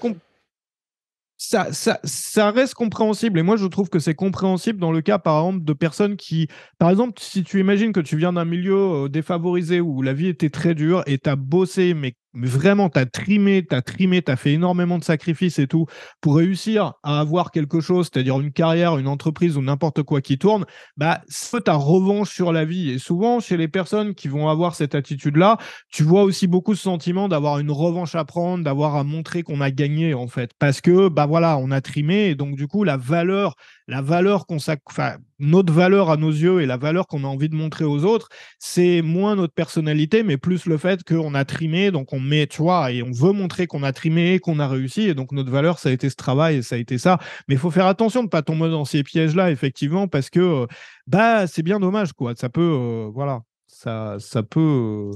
ça, ça, ça, reste compréhensible. Et moi, je trouve que c'est compréhensible dans le cas, par exemple, de personnes qui... Par exemple, si tu imagines que tu viens d'un milieu euh, défavorisé où la vie était très dure et as bossé, mais mais vraiment, tu as trimé, tu as trimé, tu as fait énormément de sacrifices et tout pour réussir à avoir quelque chose, c'est-à-dire une carrière, une entreprise ou n'importe quoi qui tourne, bah, c'est ta revanche sur la vie. Et souvent, chez les personnes qui vont avoir cette attitude-là, tu vois aussi beaucoup ce sentiment d'avoir une revanche à prendre, d'avoir à montrer qu'on a gagné, en fait. Parce que, bah voilà, on a trimé. Et donc, du coup, la valeur la valeur qu'on enfin, notre valeur à nos yeux et la valeur qu'on a envie de montrer aux autres, c'est moins notre personnalité, mais plus le fait qu'on a trimé, donc on met, tu vois, et on veut montrer qu'on a trimé, qu'on a réussi, et donc notre valeur, ça a été ce travail, et ça a été ça. Mais il faut faire attention de ne pas tomber dans ces pièges-là, effectivement, parce que, euh, bah, c'est bien dommage, quoi. Ça peut, euh, voilà, ça, ça peut. Euh,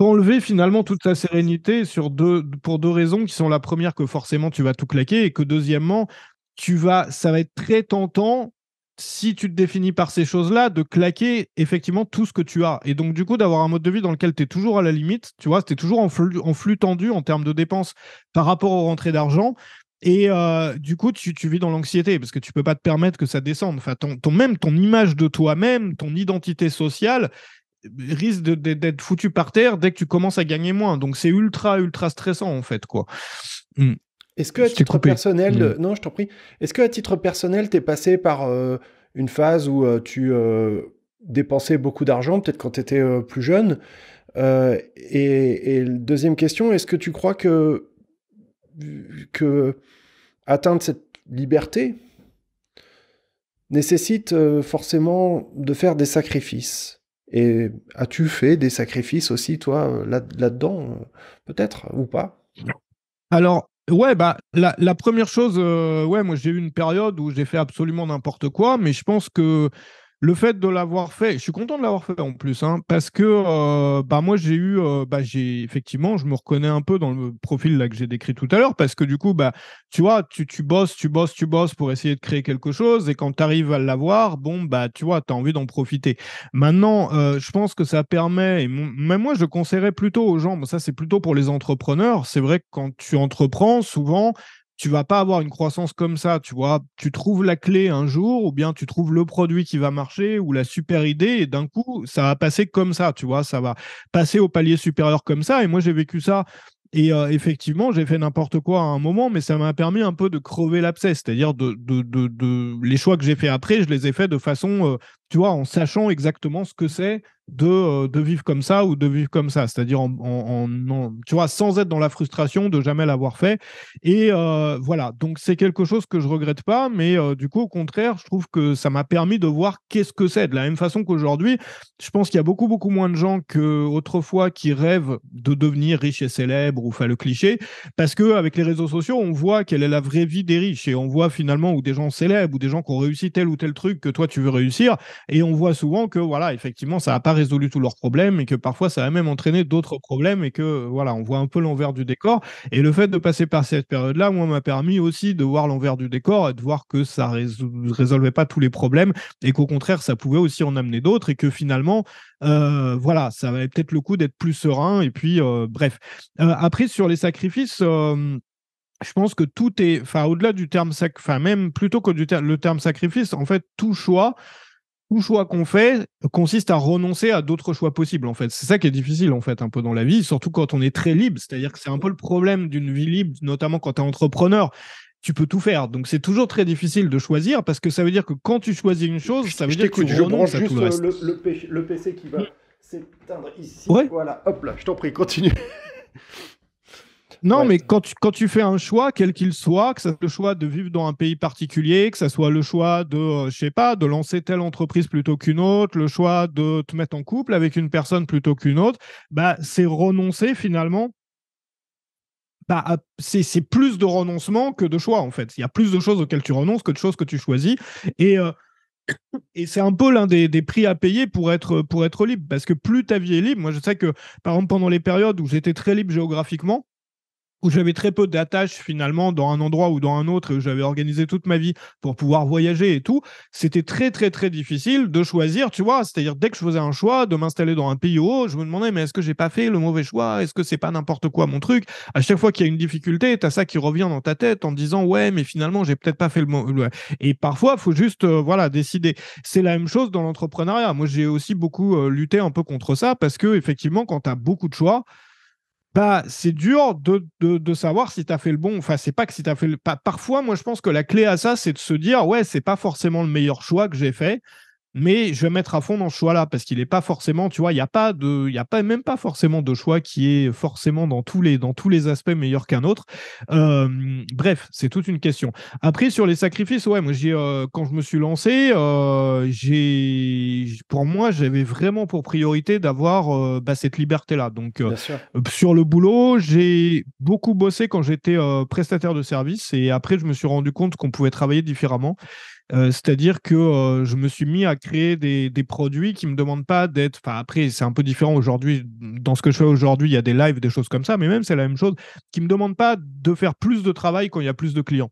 enlever finalement toute sa sérénité sur deux, pour deux raisons qui sont la première que forcément tu vas tout claquer et que deuxièmement tu vas, ça va être très tentant si tu te définis par ces choses-là, de claquer effectivement tout ce que tu as. Et donc, du coup, d'avoir un mode de vie dans lequel tu es toujours à la limite, tu vois, tu es toujours en flux, tendu en termes de dépenses par rapport aux rentrées d'argent. Et euh, du coup, tu, vis dans l'anxiété parce que tu peux pas te permettre que ça descende. Enfin, ton, même ton image de toi-même, ton identité sociale euh, risque d'être foutu par terre dès que tu commences à gagner moins. Donc, c'est ultra, ultra stressant en fait, quoi. Mmh. Est-ce que, à titre personnel, mm. non, je t'en prie, est-ce que à titre personnel, t'es passé par euh, une phase où euh, tu euh, dépensais beaucoup d'argent, peut-être quand tu étais plus jeune et, deuxième question, est-ce que tu crois que, que atteindre cette liberté nécessite forcément de faire des sacrifices Et as-tu fait des sacrifices aussi, toi, là-dedans, là peut être ou pas alors, Ouais, bah, la, première chose, euh, ouais, moi j'ai eu une période où j'ai fait absolument n'importe quoi, mais je pense que le fait de l'avoir fait, je suis content de l'avoir fait en plus, hein, parce que euh, bah, moi j'ai eu, euh, bah j'ai effectivement, je me reconnais un peu dans le profil là que j'ai décrit tout à l'heure, parce que du coup, bah tu vois, tu, bosses, tu bosses, tu bosses pour essayer de créer quelque chose, et quand tu arrives à l'avoir, bon bah tu vois, tu as envie d'en profiter. Maintenant, euh, je pense que ça permet, et même moi je conseillerais plutôt aux gens, ça c'est plutôt pour les entrepreneurs, c'est vrai que quand tu entreprends, souvent tu vas pas avoir une croissance comme ça, tu vois. Tu trouves la clé un jour, ou bien tu trouves le produit qui va marcher, ou la super idée, et d'un coup, ça va passer comme ça, tu vois. Ça va passer au palier supérieur comme ça. Et moi, j'ai vécu ça. Et euh, effectivement, j'ai fait n'importe quoi à un moment, mais ça m'a permis un peu de crever l'abcès, c'est-à-dire de, de, les choix que j'ai fait après, je les ai faits de façon euh, tu vois, en sachant exactement ce que c'est euh, de, vivre comme ça ou de vivre comme ça, c'est-à-dire en, en, tu vois, sans être dans la frustration de jamais l'avoir fait. Et euh, voilà, donc c'est quelque chose que je regrette pas, mais euh, du coup, au contraire, je trouve que ça m'a permis de voir qu'est-ce que c'est. De la même façon qu'aujourd'hui, je pense qu'il y a beaucoup, beaucoup moins de gens qu'autrefois qui rêvent de devenir riches et célèbres ou faire le cliché, parce qu'avec les réseaux sociaux, on voit quelle est la vraie vie des riches et on voit finalement où des gens célèbres ou des gens qui ont réussi tel ou tel truc que toi tu veux réussir. Et on voit souvent que, voilà, effectivement, ça n'a pas résolu tous leurs problèmes et que parfois, ça a même entraîné d'autres problèmes et que, voilà, on voit un peu l'envers du décor. Et le fait de passer par cette période-là, moi, m'a permis aussi de voir l'envers du décor et de voir que ça ne résolvait pas tous les problèmes et qu'au contraire, ça pouvait aussi en amener d'autres et que finalement, euh, voilà, ça valait peut-être le coup d'être plus serein. Et puis, euh, bref. Euh, après, sur les sacrifices, je pense que tout est, enfin, au-delà du terme sac, enfin, même plutôt que du le terme sacrifice, en fait, tout choix tout choix qu'on fait consiste à renoncer à d'autres choix possibles, en fait. C'est ça qui est difficile, en fait, un peu dans la vie, surtout quand on est très libre. C'est-à-dire que c'est un peu le problème d'une vie libre, notamment quand tu es entrepreneur. Tu peux tout faire. Donc, c'est toujours très difficile de choisir parce que ça veut dire que quand tu choisis une chose, ça veut dire que tu renonces à tout le reste. Euh, le, PC qui va mmh. s'éteindre ici. Voilà, hop là, je t'en prie, continue. Non, mais quand tu, quand tu fais un choix, quel qu'il soit, que ce soit le choix de vivre dans un pays particulier, que ce soit le choix de, euh, je sais pas, de lancer telle entreprise plutôt qu'une autre, le choix de te mettre en couple avec une personne plutôt qu'une autre, bah, c'est renoncer finalement. Bah, c'est plus de renoncement que de choix, en fait. Il y a plus de choses auxquelles tu renonces que de choses que tu choisis. Euh, et. c'est un peu l'un des, des, prix à payer pour être, pour être libre. Parce que plus ta vie est libre, moi je sais que par exemple pendant les périodes où j'étais très libre géographiquement, où j'avais très peu d'attaches finalement dans un endroit ou dans un autre et où j'avais organisé toute ma vie pour pouvoir voyager et tout, c'était très très très difficile de choisir, tu vois, c'est-à-dire dès que je faisais un choix de m'installer dans un pays haut je me demandais mais est-ce que j'ai pas fait le mauvais choix, est-ce que c'est pas n'importe quoi mon truc À chaque fois qu'il y a une difficulté, tu as ça qui revient dans ta tête en disant ouais, mais finalement, j'ai peut-être pas fait le mauvais et parfois faut juste euh, voilà, décider. C'est la même chose dans l'entrepreneuriat. Moi, j'ai aussi beaucoup euh, lutté un peu contre ça parce que effectivement quand tu as beaucoup de choix, bah, c'est dur de, savoir si tu as fait le bon. Enfin, c'est pas que si tu as fait le. Parfois, moi, je pense que la clé à ça, c'est de se dire, ouais, c'est pas forcément le meilleur choix que j'ai fait, mais je vais mettre à fond dans ce choix-là parce qu'il n'est pas forcément, tu vois, il n'y a pas de, il y a pas même pas forcément de choix qui est forcément dans tous les dans tous les aspects meilleur qu'un autre. bref, c'est toute une question. Après sur les sacrifices, ouais, moi j'ai euh, quand je me suis lancé, euh, j'ai pour moi j'avais vraiment pour priorité d'avoir euh, bah, cette liberté-là. Donc sur le boulot, j'ai beaucoup bossé quand j'étais prestataire de service et après je me suis rendu compte qu'on pouvait travailler différemment. Euh, c'est-à-dire que euh, je me suis mis à créer des, des produits qui ne me demandent pas d'être. Enfin, après, c'est un peu différent aujourd'hui. Dans ce que je fais aujourd'hui, il y a des lives, des choses comme ça, mais même c'est la même chose, qui ne me demandent pas de faire plus de travail quand il y a plus de clients.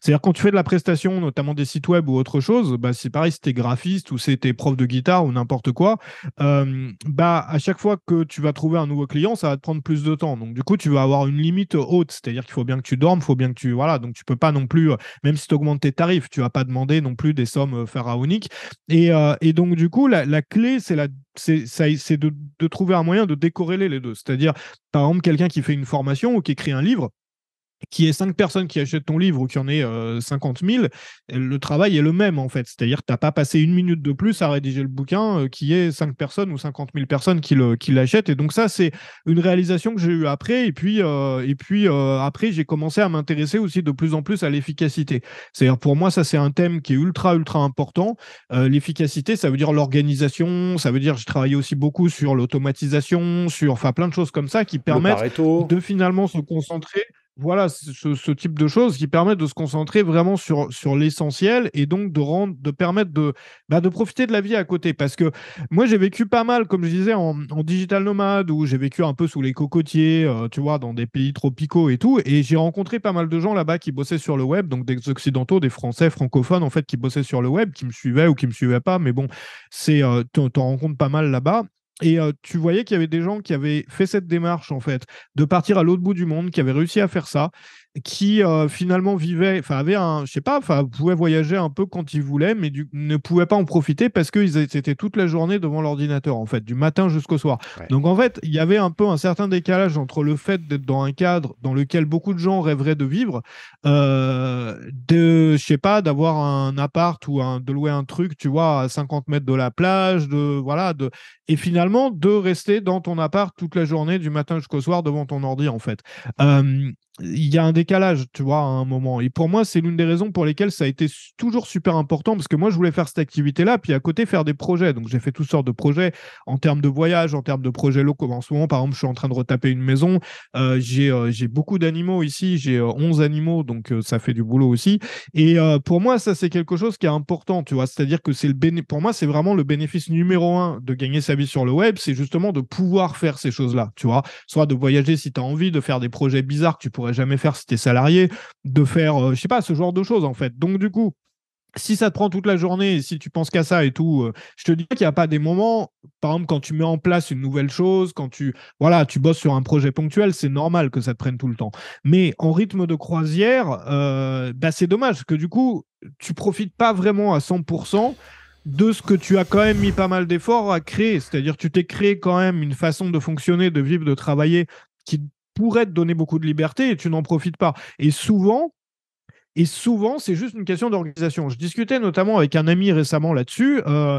C'est-à-dire quand tu fais de la prestation, notamment des sites web ou autre chose, bah, c'est pareil si tu es graphiste ou si tu es prof de guitare ou n'importe quoi, bah, à chaque fois que tu vas trouver un nouveau client, ça va te prendre plus de temps. Donc du coup, tu vas avoir une limite haute, c'est-à-dire qu'il faut bien que tu dormes, il faut bien que tu... Voilà, donc tu peux pas non plus, euh, même si tu augmentes tes tarifs, tu vas pas demander non plus des sommes euh, pharaoniques. Euh, et, donc du coup, la, clé, c'est de, de trouver un moyen de décorréler les deux. C'est-à-dire, par exemple, quelqu'un qui fait une formation ou qui écrit un livre, qu'il y ait 5 personnes qui achètent ton livre ou qu'il y en ait 50 000, le travail est le même en fait. C'est-à-dire que tu n'as pas passé une minute de plus à rédiger le bouquin qu'il euh, qui est cinq personnes ou 50 000 personnes qui, qui l'achètent. Et donc ça, c'est une réalisation que j'ai eue après. Et puis, euh, et puis euh, après, j'ai commencé à m'intéresser aussi de plus en plus à l'efficacité. C'est-à-dire pour moi, ça c'est un thème qui est ultra, ultra important. l'efficacité, ça veut dire l'organisation, ça veut dire j'ai travaillé aussi beaucoup sur l'automatisation, sur enfin plein de choses comme ça qui permettent de finalement se concentrer voilà ce, type de choses qui permettent de se concentrer vraiment sur, sur l'essentiel et donc de rendre de permettre de, bah, profiter de la vie à côté parce que moi j'ai vécu pas mal comme je disais en, digital nomade où j'ai vécu un peu sous les cocotiers euh, tu vois dans des pays tropicaux et tout et j'ai rencontré pas mal de gens là-bas qui bossaient sur le web donc des occidentaux des français francophones en fait qui bossaient sur le web qui me suivaient ou qui me suivaient pas mais bon c'est euh, t'en rencontres pas mal là-bas et euh, tu voyais qu'il y avait des gens qui avaient fait cette démarche, en fait, de partir à l'autre bout du monde, qui avaient réussi à faire ça qui euh, finalement vivait, enfin avait un, je sais pas, enfin pouvait voyager un peu quand ils voulaient mais ne pouvait pas en profiter parce qu'ils étaient toute la journée devant l'ordinateur en fait, du matin jusqu'au soir. Donc en fait, il y avait un peu un certain décalage entre le fait d'être dans un cadre dans lequel beaucoup de gens rêveraient de vivre, euh, de, je sais pas, d'avoir un appart ou de louer un truc, tu vois, à 50 mètres de la plage, de voilà, de et finalement de rester dans ton appart toute la journée du matin jusqu'au soir devant ton ordi en fait. Euh, il y a un décalage décalage, tu vois, à un moment. Et pour moi, c'est l'une des raisons pour lesquelles ça a été toujours super important, parce que moi, je voulais faire cette activité-là, puis à côté, faire des projets. Donc, j'ai fait toutes sortes de projets en termes de voyage, en termes de projets locaux. En ce moment, par exemple, je suis en train de retaper une maison. Euh, j'ai, euh, j'ai beaucoup d'animaux ici, j'ai 11 euh, animaux, donc ça fait du boulot aussi. Et pour moi, ça, c'est quelque chose qui est important, tu vois. C'est-à-dire que c'est le pour moi, c'est vraiment le bénéfice numéro un de gagner sa vie sur le web, c'est justement de pouvoir faire ces choses-là, tu vois. Soit de voyager si tu as envie, de faire des projets bizarres que tu pourrais jamais faire salariés de faire, euh, je sais pas, ce genre de choses en fait. Donc du coup, si ça te prend toute la journée, si tu penses qu'à ça et tout, euh, je te dis qu'il n'y a pas des moments, par exemple, quand tu mets en place une nouvelle chose, quand tu, voilà, tu bosses sur un projet ponctuel, c'est normal que ça te prenne tout le temps. Mais en rythme de croisière, euh, bah, c'est dommage, que du coup, tu profites pas vraiment à 100% de ce que tu as quand même mis pas mal d'efforts à créer. C'est-à-dire, tu t'es créé quand même une façon de fonctionner, de vivre, de travailler qui pourrait te donner beaucoup de liberté et tu n'en profites pas. Et souvent, et souvent, c'est juste une question d'organisation. Je discutais notamment avec un ami récemment là-dessus. Euh,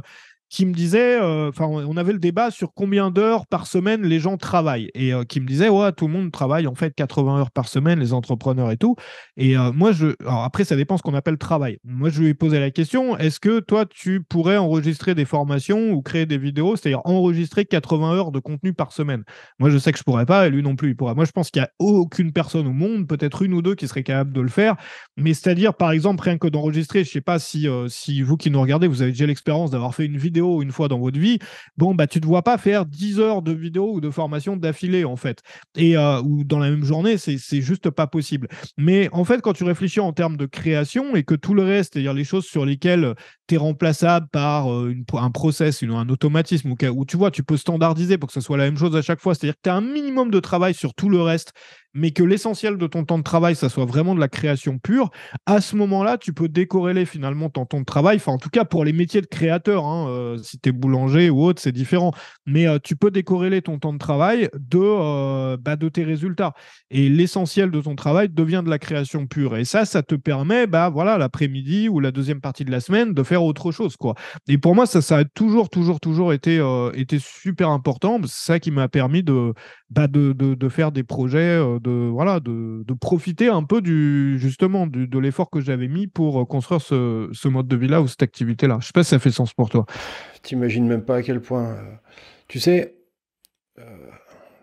qui me disait, euh, enfin, on avait le débat sur combien d'heures par semaine les gens travaillent, et euh, qui me disait, ouais, tout le monde travaille en fait 80 heures par semaine, les entrepreneurs et tout. Et euh, moi, je, alors après, ça dépend ce qu'on appelle travail. Moi, je lui ai posé la question, est-ce que toi, tu pourrais enregistrer des formations ou créer des vidéos, c'est-à-dire enregistrer 80 heures de contenu par semaine Moi, je sais que je pourrais pas, et lui non plus, il pourrait. Moi, je pense qu'il n'y a aucune personne au monde, peut-être une ou deux, qui serait capable de le faire, mais c'est-à-dire, par exemple, rien que d'enregistrer, je sais pas si, si vous qui nous regardez, vous avez déjà l'expérience d'avoir fait une vidéo une fois dans votre vie, bon, bah, tu ne te vois pas faire 10 heures de vidéo ou de formation d'affilée, en fait. Et, euh, ou dans la même journée, c'est juste pas possible. Mais en fait, quand tu réfléchis en termes de création et que tout le reste, c'est-à-dire les choses sur lesquelles es remplaçable par euh, une, un process, une, un automatisme, où, tu vois, tu peux standardiser pour que ce soit la même chose à chaque fois. C'est-à-dire que tu as un minimum de travail sur tout le reste, mais que l'essentiel de ton temps de travail, ça soit vraiment de la création pure. À ce moment-là, tu peux décorréler finalement ton temps de travail. Enfin, en tout cas, pour les métiers de créateur, hein, euh, si tu es boulanger ou autre, c'est différent. Mais euh, tu peux décorréler ton temps de travail de, bah, de tes résultats. Et l'essentiel de ton travail devient de la création pure. Et ça, ça te permet, bah, voilà, l'après-midi ou la deuxième partie de la semaine, de faire autre chose. Quoi. Et pour moi, ça, ça a toujours, toujours, toujours euh, été, super important. C'est ça qui m'a permis de, bah, de, de, de, faire des projets, euh, de, voilà, de, de profiter un peu du, justement du, de l'effort que j'avais mis pour euh, construire ce, ce mode de vie-là ou cette activité-là. Je sais pas si ça fait sens pour toi. T'imagines même pas à quel point. Tu sais,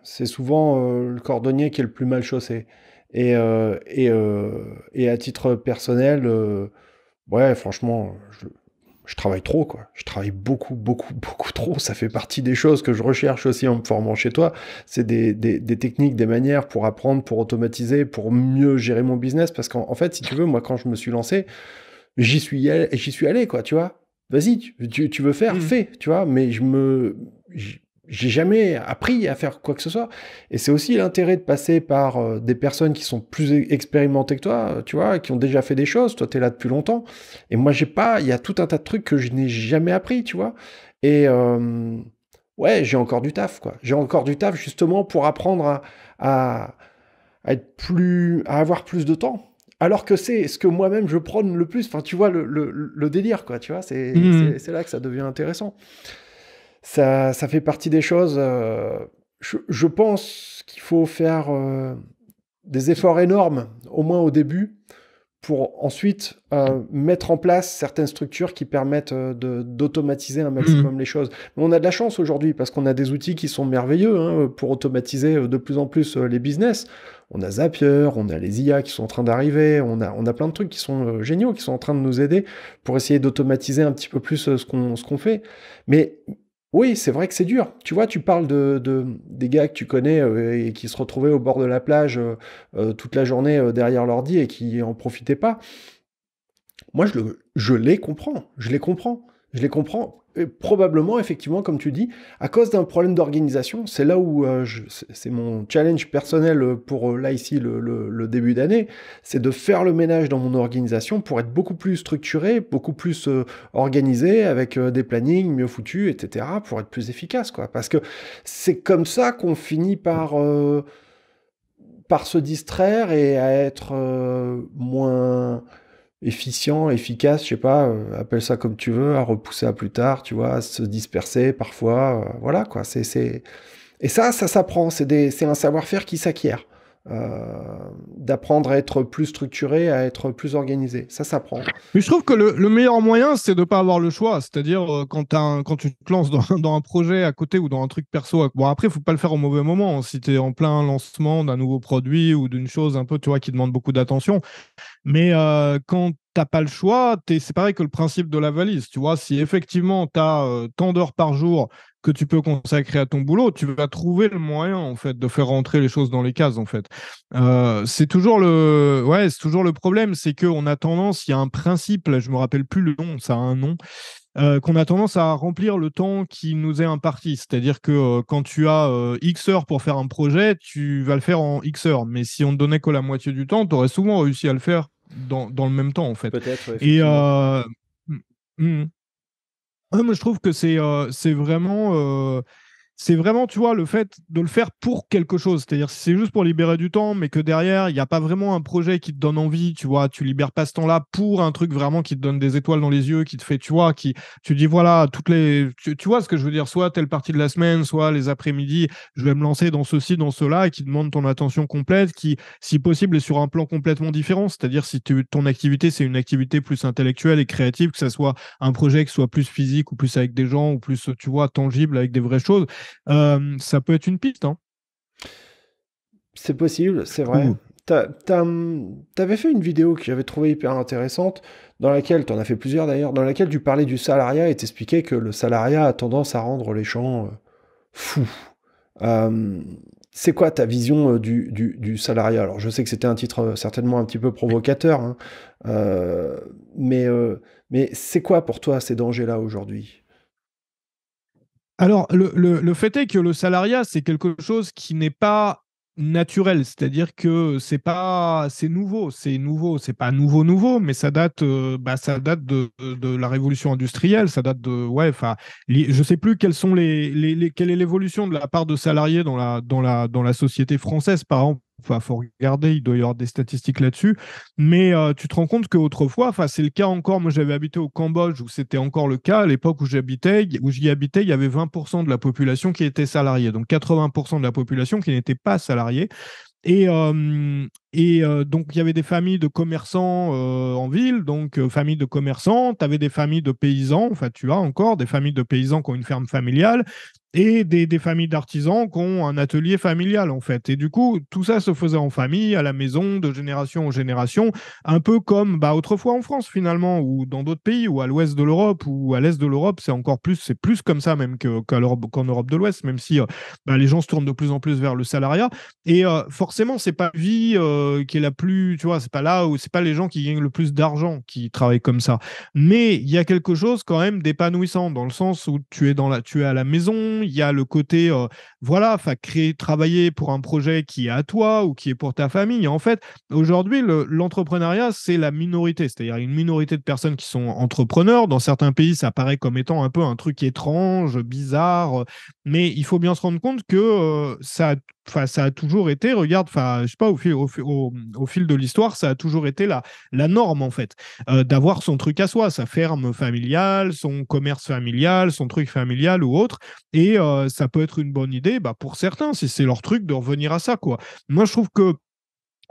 c'est souvent le cordonnier qui est le plus mal chaussé. Et, et, et à titre personnel, ouais, franchement, je, je travaille trop, quoi. Je travaille beaucoup, beaucoup, beaucoup trop. Ça fait partie des choses que je recherche aussi en me formant chez toi. C'est des, techniques, des manières pour apprendre, pour automatiser, pour mieux gérer mon business. Parce qu'en fait, si tu veux, moi, quand je me suis lancé, j'y suis allé, j'y suis allé, quoi, tu vois. Vas-y, tu, veux faire, mmh. fais, tu vois. Mais je me, j'ai jamais appris à faire quoi que ce soit. Et c'est aussi l'intérêt de passer par euh, des personnes qui sont plus expérimentées que toi, tu vois, qui ont déjà fait des choses. Toi, tu es là depuis longtemps. Et moi, j'ai pas, il y a tout un tas de trucs que je n'ai jamais appris, tu vois. Et ouais, j'ai encore du taf, quoi. J'ai encore du taf justement pour apprendre à, à, être plus, à avoir plus de temps. Alors que c'est ce que moi-même je prône le plus. Enfin, tu vois le, délire, quoi. Tu vois, mmh. c'est là que ça devient intéressant ça, fait partie des choses. Euh, je, pense qu'il faut faire euh, des efforts énormes, au moins au début, pour ensuite euh, mettre en place certaines structures qui permettent d'automatiser un maximum mmh. les choses. Mais on a de la chance aujourd'hui parce qu'on a des outils qui sont merveilleux hein, pour automatiser de plus en plus les business. On a Zapier, on a les IA qui sont en train d'arriver, on a, on a plein de trucs qui sont géniaux, qui sont en train de nous aider pour essayer d'automatiser un petit peu plus ce qu'on qu'on fait. Mais oui, c'est vrai que c'est dur. Tu vois, tu parles de, des gars que tu connais euh, et qui se retrouvaient au bord de la plage euh, euh, toute la journée derrière l'ordi et qui en profitaient pas. Moi, je les comprends. Je les comprends. Je les comprends. Et probablement, effectivement, comme tu dis, à cause d'un problème d'organisation, c'est là où euh, c'est mon challenge personnel euh, pour euh, là ici le, début d'année, c'est de faire le ménage dans mon organisation pour être beaucoup plus structuré, beaucoup plus organisé, avec des plannings mieux foutus, etc., pour être plus efficace, quoi. Parce que c'est comme ça qu'on finit par par se distraire et à être moins efficient, efficace, je sais pas, euh, appelle ça comme tu veux, à repousser à plus tard, tu vois, à se disperser parfois, euh, voilà quoi. C'est, c'est... Et ça, ça s'apprend, c'est, des, c'est un savoir-faire qui s'acquiert. Euh, d'apprendre à être plus structuré, à être plus organisé. Ça s'apprend. Mais je trouve que le, meilleur moyen, c'est de ne pas avoir le choix. C'est-à-dire, euh, quand, quand tu te lances dans, un projet à côté ou dans un truc perso, bon, après, il ne faut pas le faire au mauvais moment. Si tu es en plein lancement d'un nouveau produit ou d'une chose un peu, tu vois, qui demande beaucoup d'attention. Mais euh, quand n'as pas le choix, c'est pareil que le principe de la valise. Tu vois, si effectivement tu as euh, tant d'heures par jour que tu peux consacrer à ton boulot, tu vas trouver le moyen en fait de faire rentrer les choses dans les cases en fait. Euh, c'est toujours le ouais, c'est toujours le problème, c'est que on a tendance, il y a un principe, je je me rappelle plus le nom, ça a un nom. Euh, qu'on a tendance à remplir le temps qui nous est imparti. C'est-à-dire que euh, quand tu as X heures pour faire un projet, tu vas le faire en X heures. Mais si on ne donnait que la moitié du temps, tu aurais souvent réussi à le faire dans, dans, le même temps, en fait. Peut-être. Et moi, je trouve que c'est euh, vraiment. Euh, c'est vraiment, tu vois, le fait de le faire pour quelque chose. C'est-à-dire, c'est juste pour libérer du temps, mais que derrière, il n'y a pas vraiment un projet qui te donne envie, tu vois, tu libères pas ce temps-là pour un truc vraiment qui te donne des étoiles dans les yeux, qui te fait, tu vois, qui, tu dis, voilà, toutes les, tu, vois ce que je veux dire, soit telle partie de la semaine, soit les après-midi, je vais me lancer dans ceci, dans cela, et qui demande ton attention complète, qui, si possible, est sur un plan complètement différent. C'est-à-dire, si tu, ton activité, c'est une activité plus intellectuelle et créative, que ce soit un projet qui soit plus physique ou plus avec des gens ou plus, tu vois, tangible avec des vraies choses ça peut être une piste. Hein. C'est possible, c'est vrai. tu mmh, avais fait une vidéo que j'avais trouvé hyper intéressante, dans laquelle, en as fait plusieurs d'ailleurs, dans laquelle tu parlais du salariat et t'expliquais que le salariat a tendance à rendre les gens euh, fous. c'est quoi ta vision euh, du, du, salariat Alors je sais que c'était un titre euh, certainement un petit peu provocateur, hein, mais, mais c'est quoi pour toi ces dangers-là aujourd'hui alors, le, le, le fait est que le salariat, c'est quelque chose qui n'est pas naturel, c'est-à-dire que c'est pas c'est nouveau, c'est nouveau, c'est pas nouveau nouveau, mais ça date euh, bah, ça date de, la révolution industrielle, ça date de ouais enfin je sais plus quelles sont les, les, quelle est l'évolution de la part de salariés dans la dans la dans la société française par exemple il faut regarder, il doit y avoir des statistiques là-dessus. Mais euh, tu te rends compte qu'autrefois, enfin, c'est le cas encore. Moi, j'avais habité au Cambodge où c'était encore le cas. À l'époque où j'habitais, où j'y habitais, il y avait 20% de la population qui était salariée. Donc, 80% de la population qui n'était pas salariée. Et, et euh, donc, il y avait des familles de commerçants euh, en ville, donc familles de commerçants, tu avais des familles de paysans, enfin, tu as encore des familles de paysans qui ont une ferme familiale, et des, familles d'artisans qui ont un atelier familial en fait. Et du coup, tout ça se faisait en famille, à la maison, de génération en génération, un peu comme bah, autrefois en France finalement, ou dans d'autres pays, ou à l'ouest de l'Europe, ou à l'est de l'Europe, c'est encore plus, c'est plus comme ça même qu'en Europe, de l'Ouest, même si euh, bah, les gens se tournent de plus en plus vers le salariat. Et euh, forcément, c'est pas la vie euh, qui est la plus, tu vois, c'est pas là où c'est pas les gens qui gagnent le plus d'argent qui travaillent comme ça. Mais il y a quelque chose quand même d'épanouissant dans le sens où tu es dans la, tu es à la maison il y a le côté, euh, voilà, créer, travailler pour un projet qui est à toi ou qui est pour ta famille. en fait, aujourd'hui, l'entrepreneuriat, c'est la minorité, c'est-à-dire une minorité de personnes qui sont entrepreneurs. Dans certains pays, ça paraît comme étant un peu un truc étrange, bizarre, euh, mais il faut bien se rendre compte que euh, ça ça a toujours été, regarde, enfin, je sais pas, au fil, au, fil de l'histoire, ça a toujours été la, la norme, en fait, euh, d'avoir son truc à soi, sa ferme familiale, son commerce familial, son truc familial ou autre. Et euh, ça peut être une bonne idée, bah, pour certains, si c'est leur truc, de revenir à ça, quoi. Moi, je trouve que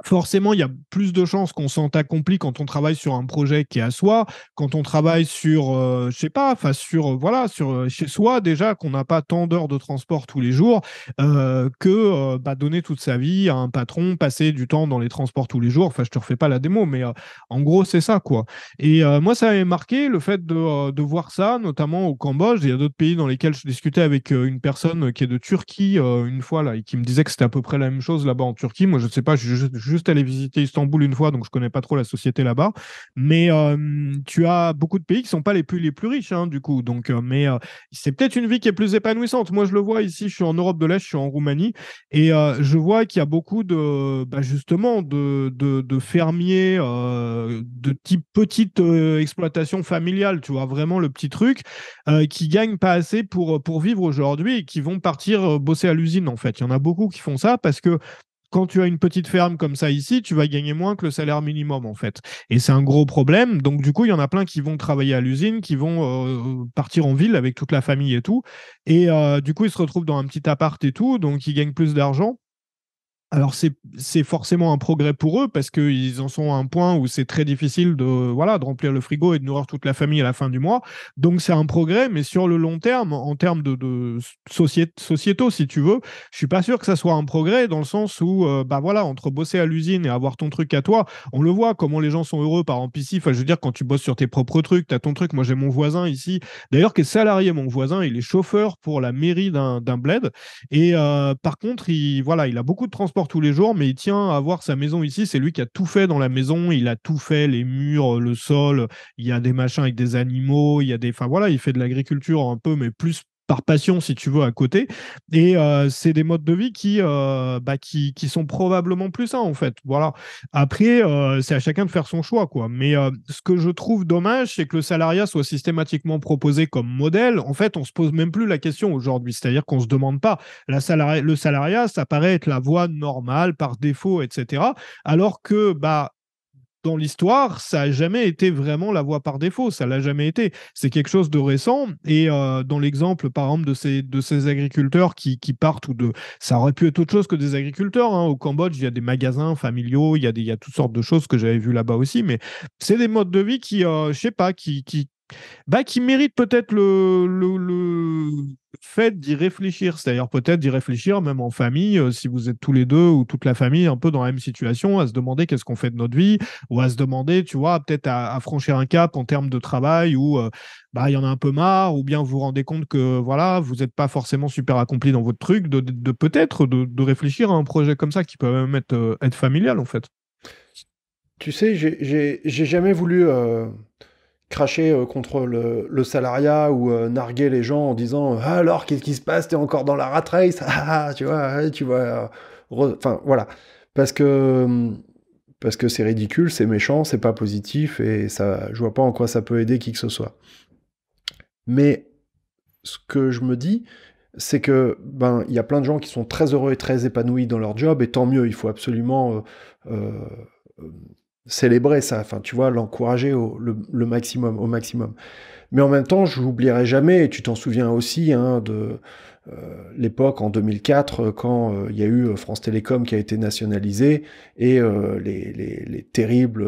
forcément, il y a plus de chances qu'on s'en accompli quand on travaille sur un projet qui est à soi, quand on travaille sur, euh, je sais pas, enfin sur, euh, voilà, sur euh, chez soi déjà, qu'on n'a pas tant d'heures de transport tous les jours, que bah, donner toute sa vie à un patron, passer du temps dans les transports tous les jours. Enfin, je te refais pas la démo, mais en gros, c'est ça, quoi. Et moi, ça m'avait marqué le fait de, voir ça, notamment au Cambodge. Il y a d'autres pays dans lesquels je discutais avec une personne qui est de Turquie une fois, là, et qui me disait que c'était à peu près la même chose là-bas en Turquie. Moi, je ne sais pas, je, je juste aller visiter Istanbul une fois, donc je connais pas trop la société là-bas. Mais euh, tu as beaucoup de pays qui sont pas les plus, les plus riches, hein, du coup. Donc, euh, mais euh, c'est peut-être une vie qui est plus épanouissante. Moi, je le vois ici, je suis en Europe de l'Est, je suis en Roumanie, et je vois qu'il y a beaucoup de, bah, justement, de, de, fermiers de type petite exploitation familiale, tu vois, vraiment le petit truc, qui gagnent pas assez pour, pour vivre aujourd'hui et qui vont partir bosser à l'usine, en fait. Il y en a beaucoup qui font ça parce que quand tu as une petite ferme comme ça ici, tu vas gagner moins que le salaire minimum en fait. Et c'est un gros problème. Donc du coup, il y en a plein qui vont travailler à l'usine, qui vont euh, partir en ville avec toute la famille et tout. Et euh, du coup, ils se retrouvent dans un petit appart et tout, donc ils gagnent plus d'argent alors c'est forcément un progrès pour eux parce qu'ils en sont à un point où c'est très difficile de voilà de remplir le frigo et de nourrir toute la famille à la fin du mois. Donc c'est un progrès, mais sur le long terme, en termes de, de sociétaux, si tu veux, je suis pas sûr que ça soit un progrès dans le sens où euh, bah voilà entre bosser à l'usine et avoir ton truc à toi, on le voit comment les gens sont heureux par en PC. Enfin je veux dire quand tu bosses sur tes propres trucs, tu as ton truc. Moi j'ai mon voisin ici, d'ailleurs qui est salarié, mon voisin, il est chauffeur pour la mairie d'un bled et euh, par contre il voilà il a beaucoup de transports tous les jours, mais il tient à avoir sa maison ici. C'est lui qui a tout fait dans la maison. Il a tout fait, les murs, le sol. Il y a des machins avec des animaux. Il y a des. Enfin voilà, il fait de l'agriculture un peu, mais plus par passion, si tu veux, à côté. Et euh, c'est des modes de vie qui, euh, bah, qui, qui, sont probablement plus sains, en fait. Voilà. Après, euh, c'est à chacun de faire son choix, quoi. Mais ce que je trouve dommage, c'est que le salariat soit systématiquement proposé comme modèle. En fait, on se pose même plus la question aujourd'hui. C'est-à-dire qu'on se demande pas. La le salariat, ça paraît être la voie normale par défaut, etc. Alors que, bah, dans l'histoire, ça n'a jamais été vraiment la voie par défaut, ça l'a jamais été. C'est quelque chose de récent. Et euh, dans l'exemple, par exemple, de ces, agriculteurs qui, partent, ou de ça aurait pu être autre chose que des agriculteurs. Hein. Au Cambodge, il y a des magasins familiaux, il y a, y a toutes sortes de choses que j'avais vues là-bas aussi, mais c'est des modes de vie qui, euh, je sais pas, qui, bah, qui mérite peut-être le, fait d'y réfléchir, c'est-à-dire peut-être d'y réfléchir même en famille, euh, si vous êtes tous les deux ou toute la famille un peu dans la même situation, à se demander qu'est-ce qu'on fait de notre vie, ou à se demander, tu vois, peut-être à, franchir un cap en termes de travail où euh, bah il y en a un peu marre, ou bien vous vous rendez compte que voilà, vous n'êtes pas forcément super accompli dans votre truc, de, peut-être de, réfléchir à un projet comme ça qui peut même être, euh, être familial en fait. Tu sais, j'ai jamais voulu cracher euh, contre le, salariat ou euh, narguer les gens en disant alors qu'est-ce qui se passe t'es encore dans la rat race ah, ah, tu vois tu vois euh, enfin voilà parce que parce que c'est ridicule c'est méchant c'est pas positif et ça je vois pas en quoi ça peut aider qui que ce soit mais ce que je me dis c'est que ben il y a plein de gens qui sont très heureux et très épanouis dans leur job et tant mieux il faut absolument célébrer ça, enfin tu vois, l'encourager au le, maximum, au maximum. Mais en même temps, je n'oublierai jamais, et tu t'en souviens aussi, hein, de euh, l'époque en 2004, euh, quand euh, il y a eu France Télécom qui a été nationalisée, et les, les, terribles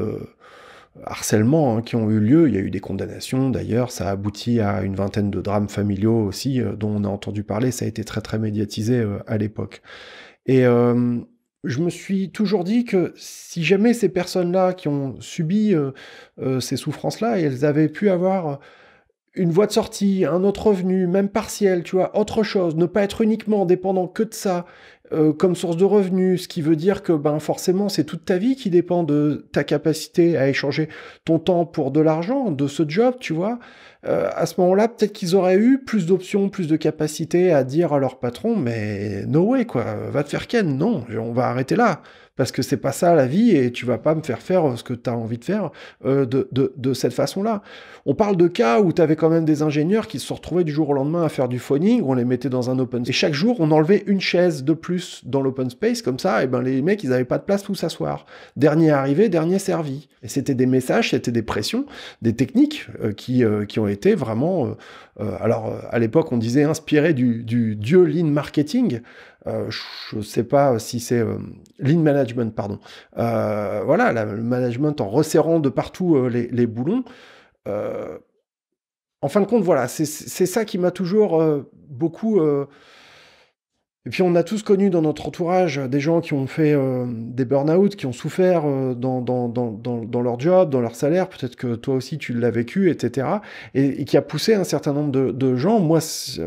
harcèlements hein, qui ont eu lieu, il y a eu des condamnations d'ailleurs, ça a abouti à une vingtaine de drames familiaux aussi, dont on a entendu parler, ça a été très très médiatisé à l'époque. Et, je me suis toujours dit que si jamais ces personnes-là qui ont subi euh, euh, ces souffrances-là, elles avaient pu avoir une voie de sortie, un autre revenu, même partiel, tu vois, autre chose, ne pas être uniquement dépendant que de ça, euh, comme source de revenus, ce qui veut dire que ben forcément c'est toute ta vie qui dépend de ta capacité à échanger ton temps pour de l'argent, de ce job, tu vois. Euh, à ce moment-là, peut-être qu'ils auraient eu plus d'options, plus de capacités à dire à leur patron, mais no way quoi, va te faire ken, non, on va arrêter là parce que c'est pas ça la vie et tu vas pas me faire faire euh, ce que tu as envie de faire euh, de, cette façon-là. On parle de cas où tu avais quand même des ingénieurs qui se retrouvaient du jour au lendemain à faire du phoning, on les mettait dans un open space et chaque jour on enlevait une chaise de plus dans l'open space comme ça et ben les mecs ils n'avaient pas de place où s'asseoir. Dernier arrivé, dernier servi. Et c'était des messages, c'était des pressions, des techniques euh, qui, ont été vraiment alors à l'époque on disait inspiré du, du dieu lean marketing euh, je ne sais pas si c'est euh, management, pardon. Euh, voilà, le management en resserrant de partout euh, les, les, boulons. en fin de compte, voilà, c'est ça qui m'a toujours beaucoup et puis on a tous connu dans notre entourage des gens qui ont fait euh, des burn-out, qui ont souffert euh, dans, leur job, dans leur salaire, peut-être que toi aussi tu l'as vécu, etc. Et, qui a poussé un certain nombre de, gens, moi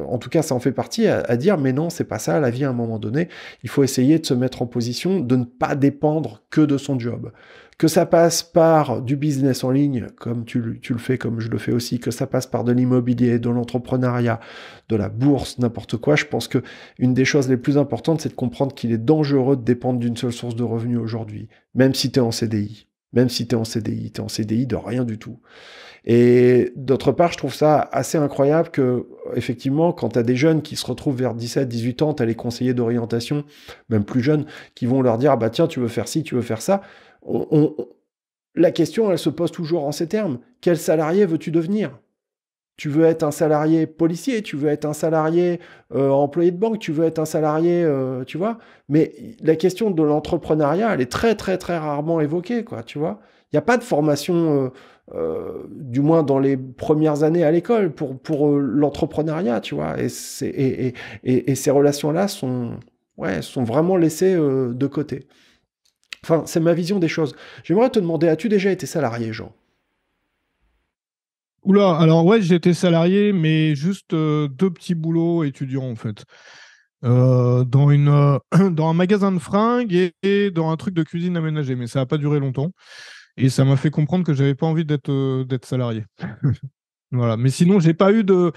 en tout cas ça en fait partie, à dire mais non, c'est pas ça, la vie à un moment donné, il faut essayer de se mettre en position de ne pas dépendre que de son job que ça passe par du business en ligne, comme tu, le fais, comme je le fais aussi, que ça passe par de l'immobilier, de l'entrepreneuriat, de la bourse, n'importe quoi, je pense que une des choses les plus importantes, c'est de comprendre qu'il est dangereux de dépendre d'une seule source de revenus aujourd'hui, même si tu es en CDI. Même si tu es en CDI, tu es en CDI de rien du tout. Et d'autre part, je trouve ça assez incroyable que, effectivement, quand tu as des jeunes qui se retrouvent vers 17, 18 ans, tu as les conseillers d'orientation, même plus jeunes, qui vont leur dire, ah bah tiens, tu veux faire ci, tu veux faire ça la question, elle se pose toujours en ces termes. Quel salarié veux-tu devenir Tu veux être un salarié policier, tu veux être un salarié euh, employé de banque, tu veux être un salarié, euh, tu vois. Mais la question de l'entrepreneuriat, elle est très, très, très rarement évoquée, quoi, tu vois. Il n'y a pas de formation, euh, du moins dans les premières années à l'école, pour, l'entrepreneuriat, tu vois. Et, ces relations-là sont, ouais, sont vraiment laissées de côté. Enfin, c'est ma vision des choses. J'aimerais te demander, as-tu déjà été salarié, Jean Oula, alors ouais, j'ai été salarié, mais juste euh, deux petits boulots étudiants en fait. Euh, dans, une, euh, dans un magasin de fringues et, dans un truc de cuisine aménagée, mais ça n'a pas duré longtemps. Et ça m'a fait comprendre que j'avais pas envie d'être salarié. voilà. Mais sinon, j'ai pas eu de.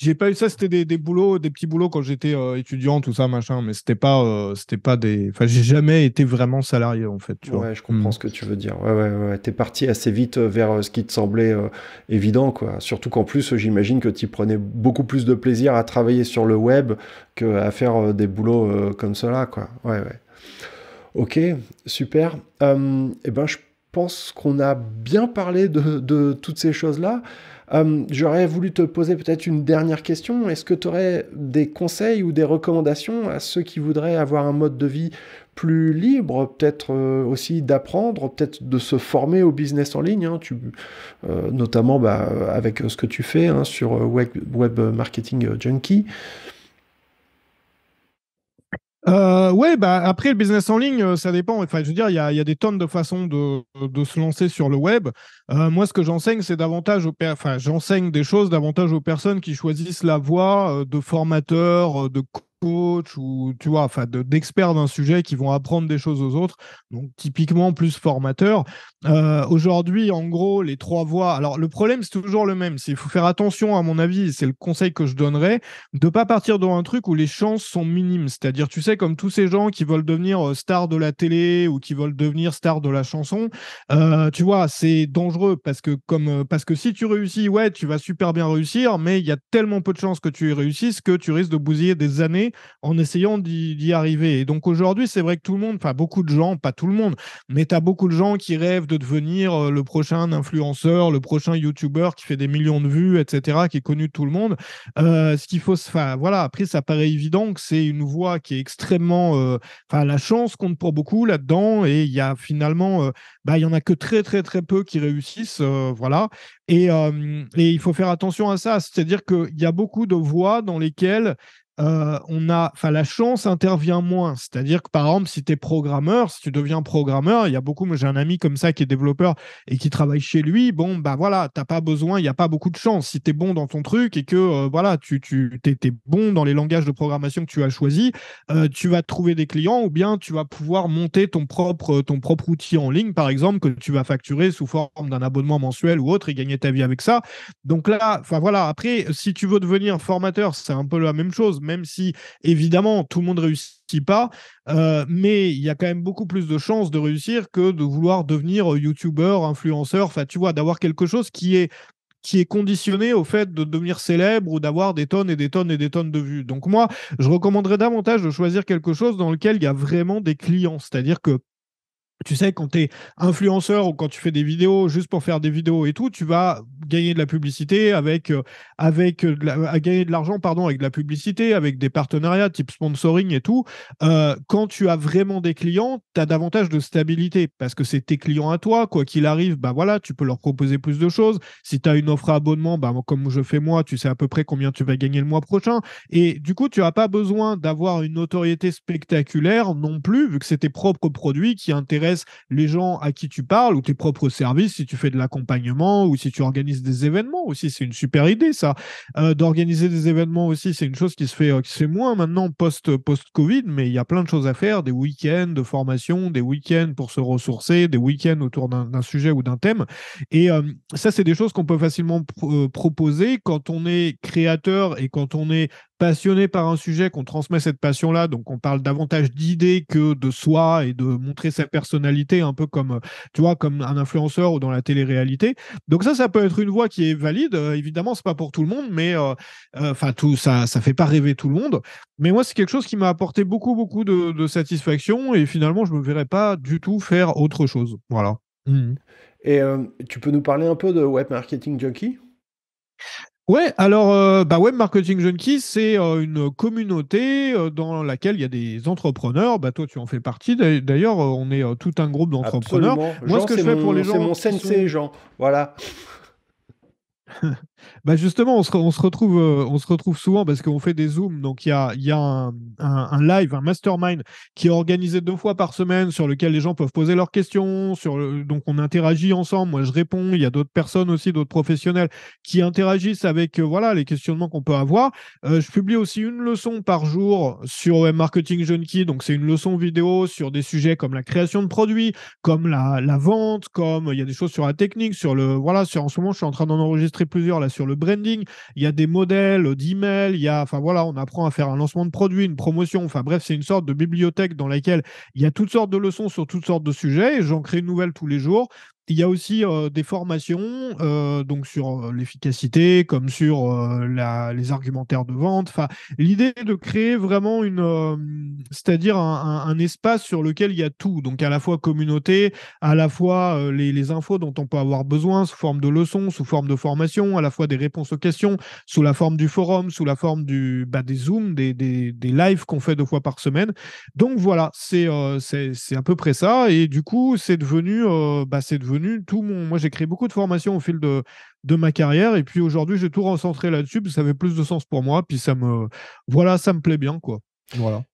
J'ai pas eu ça, c'était des, boulots, des petits boulots quand j'étais euh, étudiant, tout ça, machin, mais c'était pas, euh, c'était pas des. Enfin, j'ai jamais été vraiment salarié en fait. Tu ouais, je comprends mm. ce que tu veux dire. Ouais, ouais, ouais. T'es parti assez vite euh, vers ce qui te semblait évident, quoi. Surtout qu'en plus, j'imagine que tu prenais beaucoup plus de plaisir à travailler sur le web qu'à faire des boulots comme cela, quoi. Ouais, ouais. Ok, super. eh ben, je pense qu'on a bien parlé de, de toutes ces choses-là. Euh, j'aurais voulu te poser peut-être une dernière question. Est-ce que tu aurais des conseils ou des recommandations à ceux qui voudraient avoir un mode de vie plus libre, peut-être euh, aussi d'apprendre, peut-être de se former au business en ligne, hein, euh, notamment bah, avec ce que tu fais hein, sur web, web Marketing Junkie euh, ouais, bah après le business en ligne, euh, ça dépend. Enfin, je veux dire, il y a, des tonnes de façons de, se lancer sur le web. Euh, moi, ce que j'enseigne, c'est davantage aux enfin, j'enseigne des choses davantage aux personnes qui choisissent la voie euh, de formateur, de coach ou tu vois, enfin d'experts d'un sujet qui vont apprendre des choses aux autres. Donc typiquement plus formateur. Euh, aujourd'hui, en gros, les trois voies. Alors le problème c'est toujours le même. C'est il faut faire attention à mon avis. C'est le conseil que je donnerais de pas partir dans un truc où les chances sont minimes. C'est-à-dire tu sais comme tous ces gens qui veulent devenir euh, star de la télé ou qui veulent devenir star de la chanson. Euh, tu vois, c'est dangereux parce que comme parce que si tu réussis, ouais, tu vas super bien réussir, mais il y a tellement peu de chances que tu réussisses que tu risques de bousiller des années en essayant d'y arriver. Et donc aujourd'hui, c'est vrai que tout le monde, enfin beaucoup de gens, pas tout le monde, mais tu as beaucoup de gens qui rêvent de devenir euh, le prochain influenceur, le prochain YouTuber qui fait des millions de vues, etc., qui est connu de tout le monde. Euh, ce qu'il faut, enfin voilà, après, ça paraît évident que c'est une voie qui est extrêmement, euh, enfin la chance compte pour beaucoup là-dedans et il y a finalement, bah il y en a que très très très peu qui réussissent, voilà. Et, et il faut faire attention à ça, c'est-à-dire qu'il y a beaucoup de voies dans lesquelles euh, on a, enfin, la chance intervient moins. C'est-à-dire que par exemple, si tu es programmeur, si tu deviens programmeur, il y a beaucoup, j'ai un ami comme ça qui est développeur et qui travaille chez lui, bon, bah voilà, t'as pas besoin, il n'y a pas beaucoup de chance. Si tu es bon dans ton truc et que euh, voilà, tu, tu es, bon dans les langages de programmation que tu as choisi, euh, tu vas trouver des clients ou bien tu vas pouvoir monter ton propre, ton propre outil en ligne, par exemple, que tu vas facturer sous forme d'un abonnement mensuel ou autre et gagner ta vie avec ça. Donc là, enfin voilà, après, si tu veux devenir formateur, c'est un peu la même chose même si évidemment tout le monde réussit pas, euh, mais il y a quand même beaucoup plus de chances de réussir que de vouloir devenir euh, youtubeur, influenceur, enfin tu vois, d'avoir quelque chose qui est qui est conditionné au fait de devenir célèbre ou d'avoir des tonnes et des tonnes et des tonnes de vues. Donc moi, je recommanderais davantage de choisir quelque chose dans lequel il y a vraiment des clients, c'est-à-dire que tu sais, quand tu es influenceur ou quand tu fais des vidéos juste pour faire des vidéos et tout, tu vas gagner de la publicité avec, euh, avec euh, à gagner de l'argent pardon avec de la publicité, avec des partenariats type sponsoring et tout. Euh, quand tu as vraiment des clients, tu as davantage de stabilité parce que c'est tes clients à toi, quoi qu'il arrive, bah voilà, tu peux leur proposer plus de choses. Si tu as une offre à abonnement, bah comme je fais moi, tu sais à peu près combien tu vas gagner le mois prochain et du coup, tu n'as pas besoin d'avoir une notoriété spectaculaire non plus vu que c'est tes propres produits qui intéressent les gens à qui tu parles ou tes propres services, si tu fais de l'accompagnement ou si tu organises des événements aussi, c'est une super idée ça. Euh, d'organiser des événements aussi, c'est une chose qui se fait, c'est euh, moins maintenant post post Covid, mais il y a plein de choses à faire, des week-ends de formation, des week-ends pour se ressourcer, des week-ends autour d'un sujet ou d'un thème. Et euh, ça, c'est des choses qu'on peut facilement proposer quand on est créateur et quand on est passionné par un sujet, qu'on transmet cette passion-là. Donc, on parle davantage d'idées que de soi et de montrer sa personnalité, un peu comme, euh, tu vois, comme un influenceur ou dans la télé-réalité. Donc, ça, ça peut être une voie qui est valide. Euh, évidemment, c'est pas pour tout le monde, mais euh, enfin, tout ça, ne fait pas rêver tout le monde. Mais moi, c'est quelque chose qui m'a apporté beaucoup, beaucoup de, satisfaction et finalement, je me verrais pas du tout faire autre chose. Voilà. Mmh. Mmh. Et tu peux nous parler un peu de web marketing junkie Ouais, alors euh, bah Web Marketing Junkies, c'est euh, une communauté euh, dans laquelle il y a des entrepreneurs. Bah, toi, tu en fais partie. D'ailleurs, on est tout un groupe d'entrepreneurs. Moi, ce que je fais pour les gens. C'est mon sensei, Jean. Voilà. Bah justement, on se, retrouve, euh, on se retrouve souvent parce qu'on fait des Zooms. Donc, il y a, y a un, live, un mastermind qui est organisé deux fois par semaine sur lequel les gens peuvent poser leurs questions. Sur donc, on interagit ensemble. Moi, je réponds. Il y a d'autres personnes aussi, d'autres professionnels qui interagissent avec euh, voilà, les questionnements qu'on peut avoir. Euh, je publie aussi une leçon par jour sur Web Marketing Junkie. Donc, c'est une leçon vidéo sur des sujets comme la création de produits, comme la, vente, comme il y a des choses sur la technique, sur le. Voilà, sur, en ce moment, je suis en train d'en enregistrer plusieurs là euh, sur le branding, il y a des modèles d'email, il y a, enfin voilà, on apprend à faire un lancement de produit, une promotion, enfin bref, c'est une sorte de bibliothèque dans laquelle il y a toutes sortes de leçons sur toutes sortes de sujets et j'en crée une nouvelle tous les jours. Il y a aussi euh, des formations euh, donc sur euh, l'efficacité, comme sur la, les argumentaires de vente. Enfin, l'idée est de créer vraiment une, c'est-à-dire un, espace sur lequel il y a tout. Donc à la fois communauté, à la fois les, infos dont on peut avoir besoin sous forme de leçons, sous forme de formation, à la fois des réponses aux questions, sous la forme du forum, sous la forme du bah, des zooms, des, des, des lives qu'on fait deux fois par semaine. Donc voilà, c'est c'est à peu près ça. Et du coup, c'est devenu bah, c'est devenu tout mon. Moi, j'ai créé beaucoup de formations au fil de, de ma carrière. Et puis aujourd'hui, j'ai tout recentré là-dessus, ça avait plus de sens pour moi. Puis ça me. Voilà, ça me plaît bien, quoi. Voilà.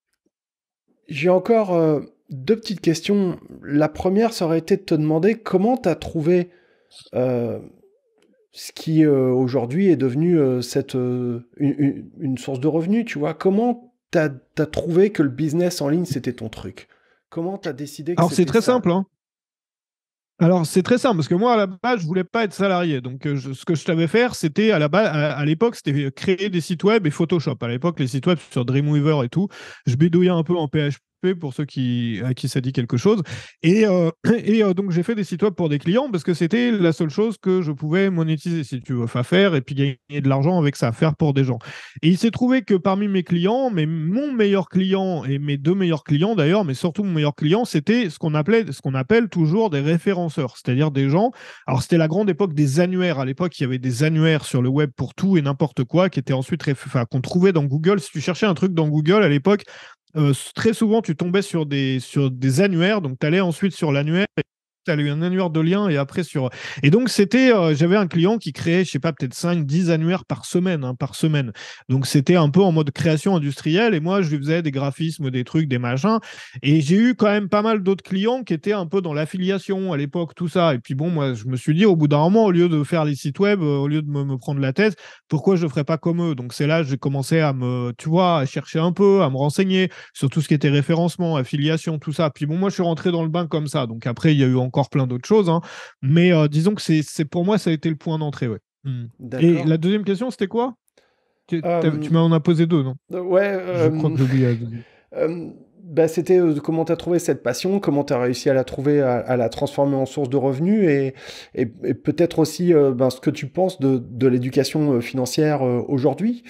J'ai encore euh, deux petites questions. La première, ça aurait été de te demander comment tu as trouvé euh, ce qui euh, aujourd'hui est devenu cette, une, source de revenus, tu vois. Comment tu as, trouvé que le business en ligne, c'était ton truc Comment tu as décidé Alors c'est très simple. Hein alors, c'est très simple, parce que moi, à la base, je voulais pas être salarié. Donc, euh, ce que je savais faire, c'était à la base, à, l'époque, c'était euh, créer des sites web et Photoshop. À l'époque, les sites web sur Dreamweaver et tout, je bidouillais un peu en PHP pour ceux qui, à euh, qui ça dit quelque chose. Et, euh, et euh, donc, j'ai fait des sites web pour des clients parce que c'était la seule chose que je pouvais monétiser, si tu veux, faire et puis gagner de l'argent avec ça, faire pour des gens. Et il s'est trouvé que parmi mes clients, mais mon meilleur client et mes deux meilleurs clients d'ailleurs, mais surtout mon meilleur client, c'était ce qu'on appelait, ce qu'on appelle toujours des référenceurs, c'est-à-dire des gens. Alors, c'était la grande époque des annuaires. À l'époque, il y avait des annuaires sur le web pour tout et n'importe quoi qui étaient ensuite, enfin, qu'on trouvait dans Google. Si tu cherchais un truc dans Google à l'époque, euh, très souvent, tu tombais sur des, sur des annuaires. Donc, tu allais ensuite sur l'annuaire a eu un annuaire de liens et après sur. Et donc, c'était, euh, j'avais un client qui créait, je sais pas, peut-être 5, 10 annuaires par semaine, hein, par semaine. Donc, c'était un peu en mode création industrielle et moi, je lui faisais des graphismes, des trucs, des machins. Et j'ai eu quand même pas mal d'autres clients qui étaient un peu dans l'affiliation à l'époque, tout ça. Et puis, bon, moi, je me suis dit, au bout d'un moment, au lieu de faire les sites web, euh, au lieu de me, prendre la tête, pourquoi je ne ferais pas comme eux Donc, c'est là j'ai commencé à me, tu vois, à chercher un peu, à me renseigner sur tout ce qui était référencement, affiliation, tout ça. Puis, bon, moi, je suis rentré dans le bain comme ça. Donc, après, il y a eu encore encore plein d'autres choses. Hein. Mais euh, disons que c'est pour moi, ça a été le point d'entrée. Ouais. Hmm. Et la deuxième question, c'était quoi euh, Tu m'en as posé deux, non Ouais. c'était comment tu as trouvé cette passion, comment tu as réussi à la trouver, à, la transformer en source de revenus et, et, peut-être aussi euh, ben, ce que tu penses de, l'éducation financière aujourd'hui.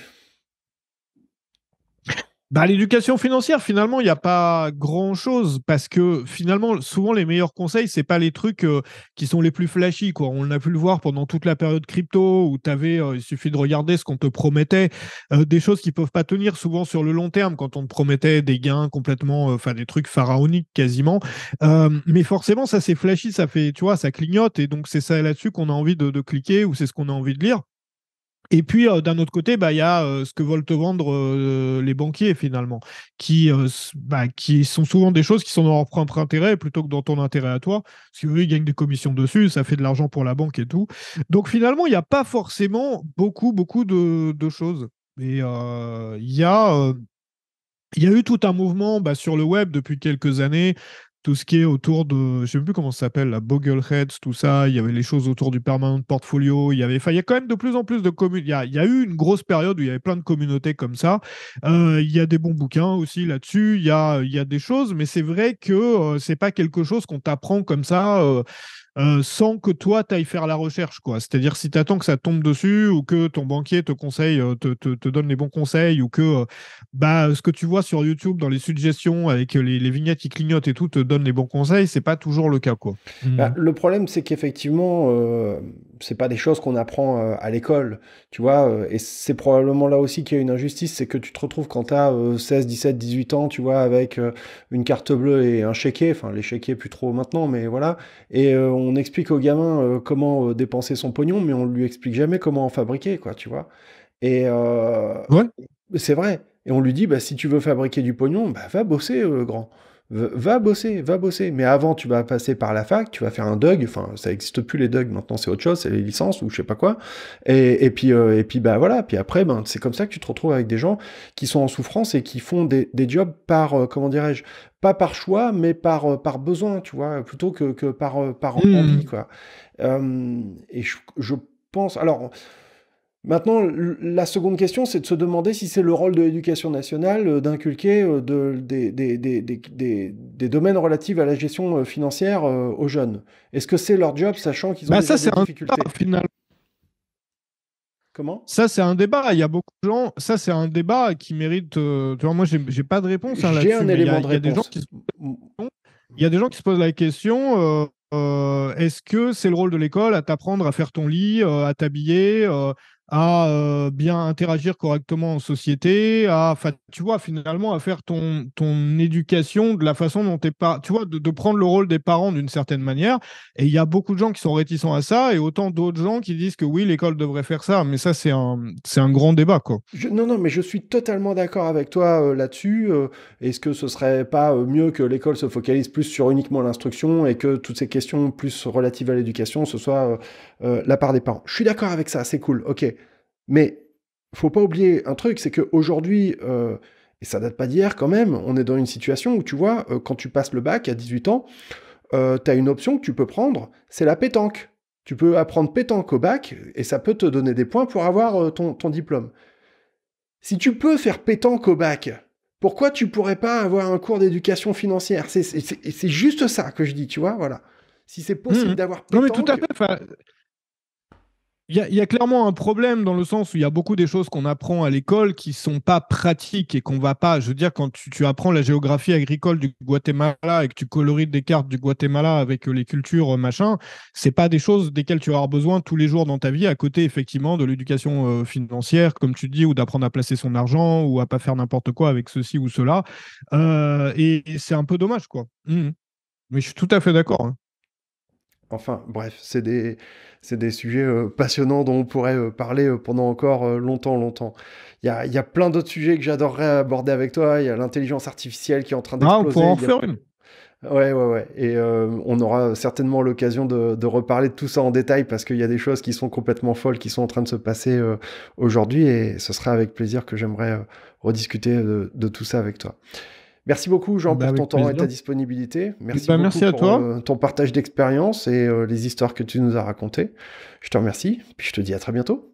Bah, l'éducation financière, finalement, il n'y a pas grand-chose parce que finalement, souvent, les meilleurs conseils, ce pas les trucs euh, qui sont les plus flashy. Quoi. On l'a pu le voir pendant toute la période crypto où avais, euh, il suffit de regarder ce qu'on te promettait, euh, des choses qui peuvent pas tenir souvent sur le long terme quand on te promettait des gains complètement, enfin des trucs pharaoniques quasiment. mais forcément, ça c'est flashy, ça fait, tu vois, ça clignote et donc c'est ça là-dessus qu'on a envie de cliquer ou c'est ce qu'on a envie de lire. Et puis, euh, d'un autre côté, bah, il y a euh, ce que veulent te vendre euh, les banquiers, finalement, qui, bah, qui sont souvent des choses qui sont dans leur propre intérêt plutôt que dans ton intérêt à toi. Parce qu'ils ils gagnent des commissions dessus, ça fait de l'argent pour la banque et tout. Donc, finalement, il n'y a pas forcément beaucoup, beaucoup de, de choses. Et il y a. Il y a eu tout un mouvement bah, sur le web depuis quelques années tout ce qui est autour de, je ne sais plus comment ça s'appelle, la Bogleheads, tout ça. Il y avait les choses autour du permanent portfolio. Il y avait, enfin, il y a quand même de plus en plus de communes. Il, il y a, eu une grosse période où il y avait plein de communautés comme ça. Euh, il y a des bons bouquins aussi là-dessus. Il y a, il y a des choses, mais c'est vrai que euh, c'est pas quelque chose qu'on t'apprend comme ça. Euh, euh, sans que toi tu ailles faire la recherche. quoi. C'est-à-dire si tu attends que ça tombe dessus ou que ton banquier te conseille, euh, te, donne les bons conseils ou que euh, bah, ce que tu vois sur YouTube dans les suggestions avec les, les, vignettes qui clignotent et tout te donne les bons conseils, c'est pas toujours le cas. quoi. Bah, hmm. le problème, c'est qu'effectivement, c'est pas des choses qu'on apprend euh, à l'école, tu vois. Euh, et c'est probablement là aussi qu'il y a une injustice, c'est que tu te retrouves quand tu as 16, 17, 18 ans, tu vois, avec euh, une carte bleue et un chéquier, enfin les chéquiers plus trop maintenant, mais voilà. Et on explique au gamin comment dépenser son pognon, mais on lui explique jamais comment en fabriquer, quoi, tu vois. Et c'est vrai. Et on lui dit, bah, si tu veux fabriquer du pognon, bah, va bosser, grand va bosser, va bosser. Mais avant, tu vas passer par la fac, tu vas faire un DUG. Enfin, ça n'existe plus les DUG, maintenant c'est autre chose, c'est les licences ou je sais pas quoi. Et, puis, euh, et puis bah voilà. Puis après, ben, c'est comme ça que tu te retrouves avec des gens qui sont en souffrance et qui font des, jobs par, euh, comment dirais-je, pas par choix, mais par, euh, par besoin, tu vois, plutôt que, par, par mmh. envie, quoi. et je pense. Alors. Maintenant, la seconde question, c'est de se demander si c'est le rôle de l'éducation nationale euh, d'inculquer euh, des, domaines relatifs à la gestion euh, financière aux jeunes. Est-ce que c'est leur job, sachant qu'ils ont bah, ça, des difficultés un débat, Comment Ça, c'est un débat. Il y a beaucoup de gens. Ça, c'est un débat qui mérite. Tu vois, moi, j'ai pas de réponse. Hein, j'ai un élément de réponse. Il y a des gens qui se posent la question. Est-ce que c'est le rôle de l'école à t'apprendre à faire ton lit, à t'habiller à euh, bien interagir correctement en société, à, tu vois, finalement, à faire ton, ton éducation de la façon dont t'es pas, tu vois, de, prendre le rôle des parents d'une certaine manière. Et il y a beaucoup de gens qui sont réticents à ça et autant d'autres gens qui disent que oui, l'école devrait faire ça. Mais ça, c'est un, c'est un grand débat, quoi. non, non, mais je suis totalement d'accord avec toi euh, là-dessus. Euh. est-ce que ce serait pas mieux que l'école se focalise plus sur uniquement l'instruction et que toutes ces questions plus relatives à l'éducation, ce soit la part des parents? Je suis d'accord avec ça, c'est cool, ok. Mais faut pas oublier un truc, c'est qu'aujourd'hui, euh, et ça date pas d'hier quand même, on est dans une situation où tu vois, euh, quand tu passes le bac à 18 ans, euh, tu as une option que tu peux prendre, c'est la pétanque. Tu peux apprendre pétanque au bac et ça peut te donner des points pour avoir euh, ton, diplôme. Si tu peux faire pétanque au bac, pourquoi tu pourrais pas avoir un cours d'éducation financière C'est juste ça que je dis, tu vois, voilà. Si c'est possible mmh d'avoir pétanque... Non mais tout à fait, il y, a clairement un problème dans le sens où il y a beaucoup des choses qu'on apprend à l'école qui ne sont pas pratiques et qu'on va pas. Je veux dire, quand tu, apprends la géographie agricole du Guatemala et que tu colories des cartes du Guatemala avec euh, les cultures euh, machin, c'est pas des choses desquelles tu auras besoin tous les jours dans ta vie, à côté effectivement de l'éducation euh, financière, comme tu dis, ou d'apprendre à placer son argent ou à pas faire n'importe quoi avec ceci ou cela. et, c'est un peu dommage, quoi. Mmh. Mais je suis tout à fait d'accord. Hein. Enfin, bref, c'est des, sujets euh, passionnants dont on pourrait euh, parler euh, pendant encore longtemps, longtemps. Il y a, y a, plein d'autres sujets que j'adorerais aborder avec toi. Il y a l'intelligence artificielle qui est en train d'exploser. Ah, on peut en faire une. Ouais, ouais, ouais. Et on aura certainement l'occasion de, reparler de tout ça en détail parce qu'il y a des choses qui sont complètement folles qui sont en train de se passer aujourd'hui et ce sera avec plaisir que j'aimerais rediscuter de, tout ça avec toi. Merci beaucoup, Jean, bah, pour ton temps et ta disponibilité. Merci, bah, à pour, toi. Euh, ton partage d'expérience et euh, les histoires que tu nous as racontées. Je te remercie, puis je te dis à très bientôt.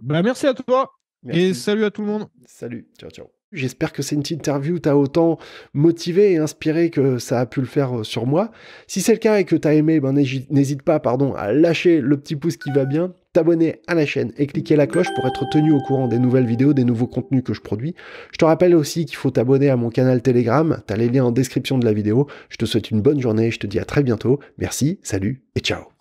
Bah, merci à toi et salut à tout le monde. Salut, ciao, ciao. J'espère que cette interview t'a autant motivé et inspiré que ça a pu le faire euh, sur moi. Si c'est le cas et que t'as aimé, ben n'hésite pas pardon, à lâcher le petit pouce qui va bien, t'abonner à la chaîne et cliquer la cloche pour être tenu au courant des nouvelles vidéos, des nouveaux contenus que je produis. Je te rappelle aussi qu'il faut t'abonner à mon canal Telegram, t'as les liens en description de la vidéo. Je te souhaite une bonne journée, je te dis à très bientôt. Merci, salut et ciao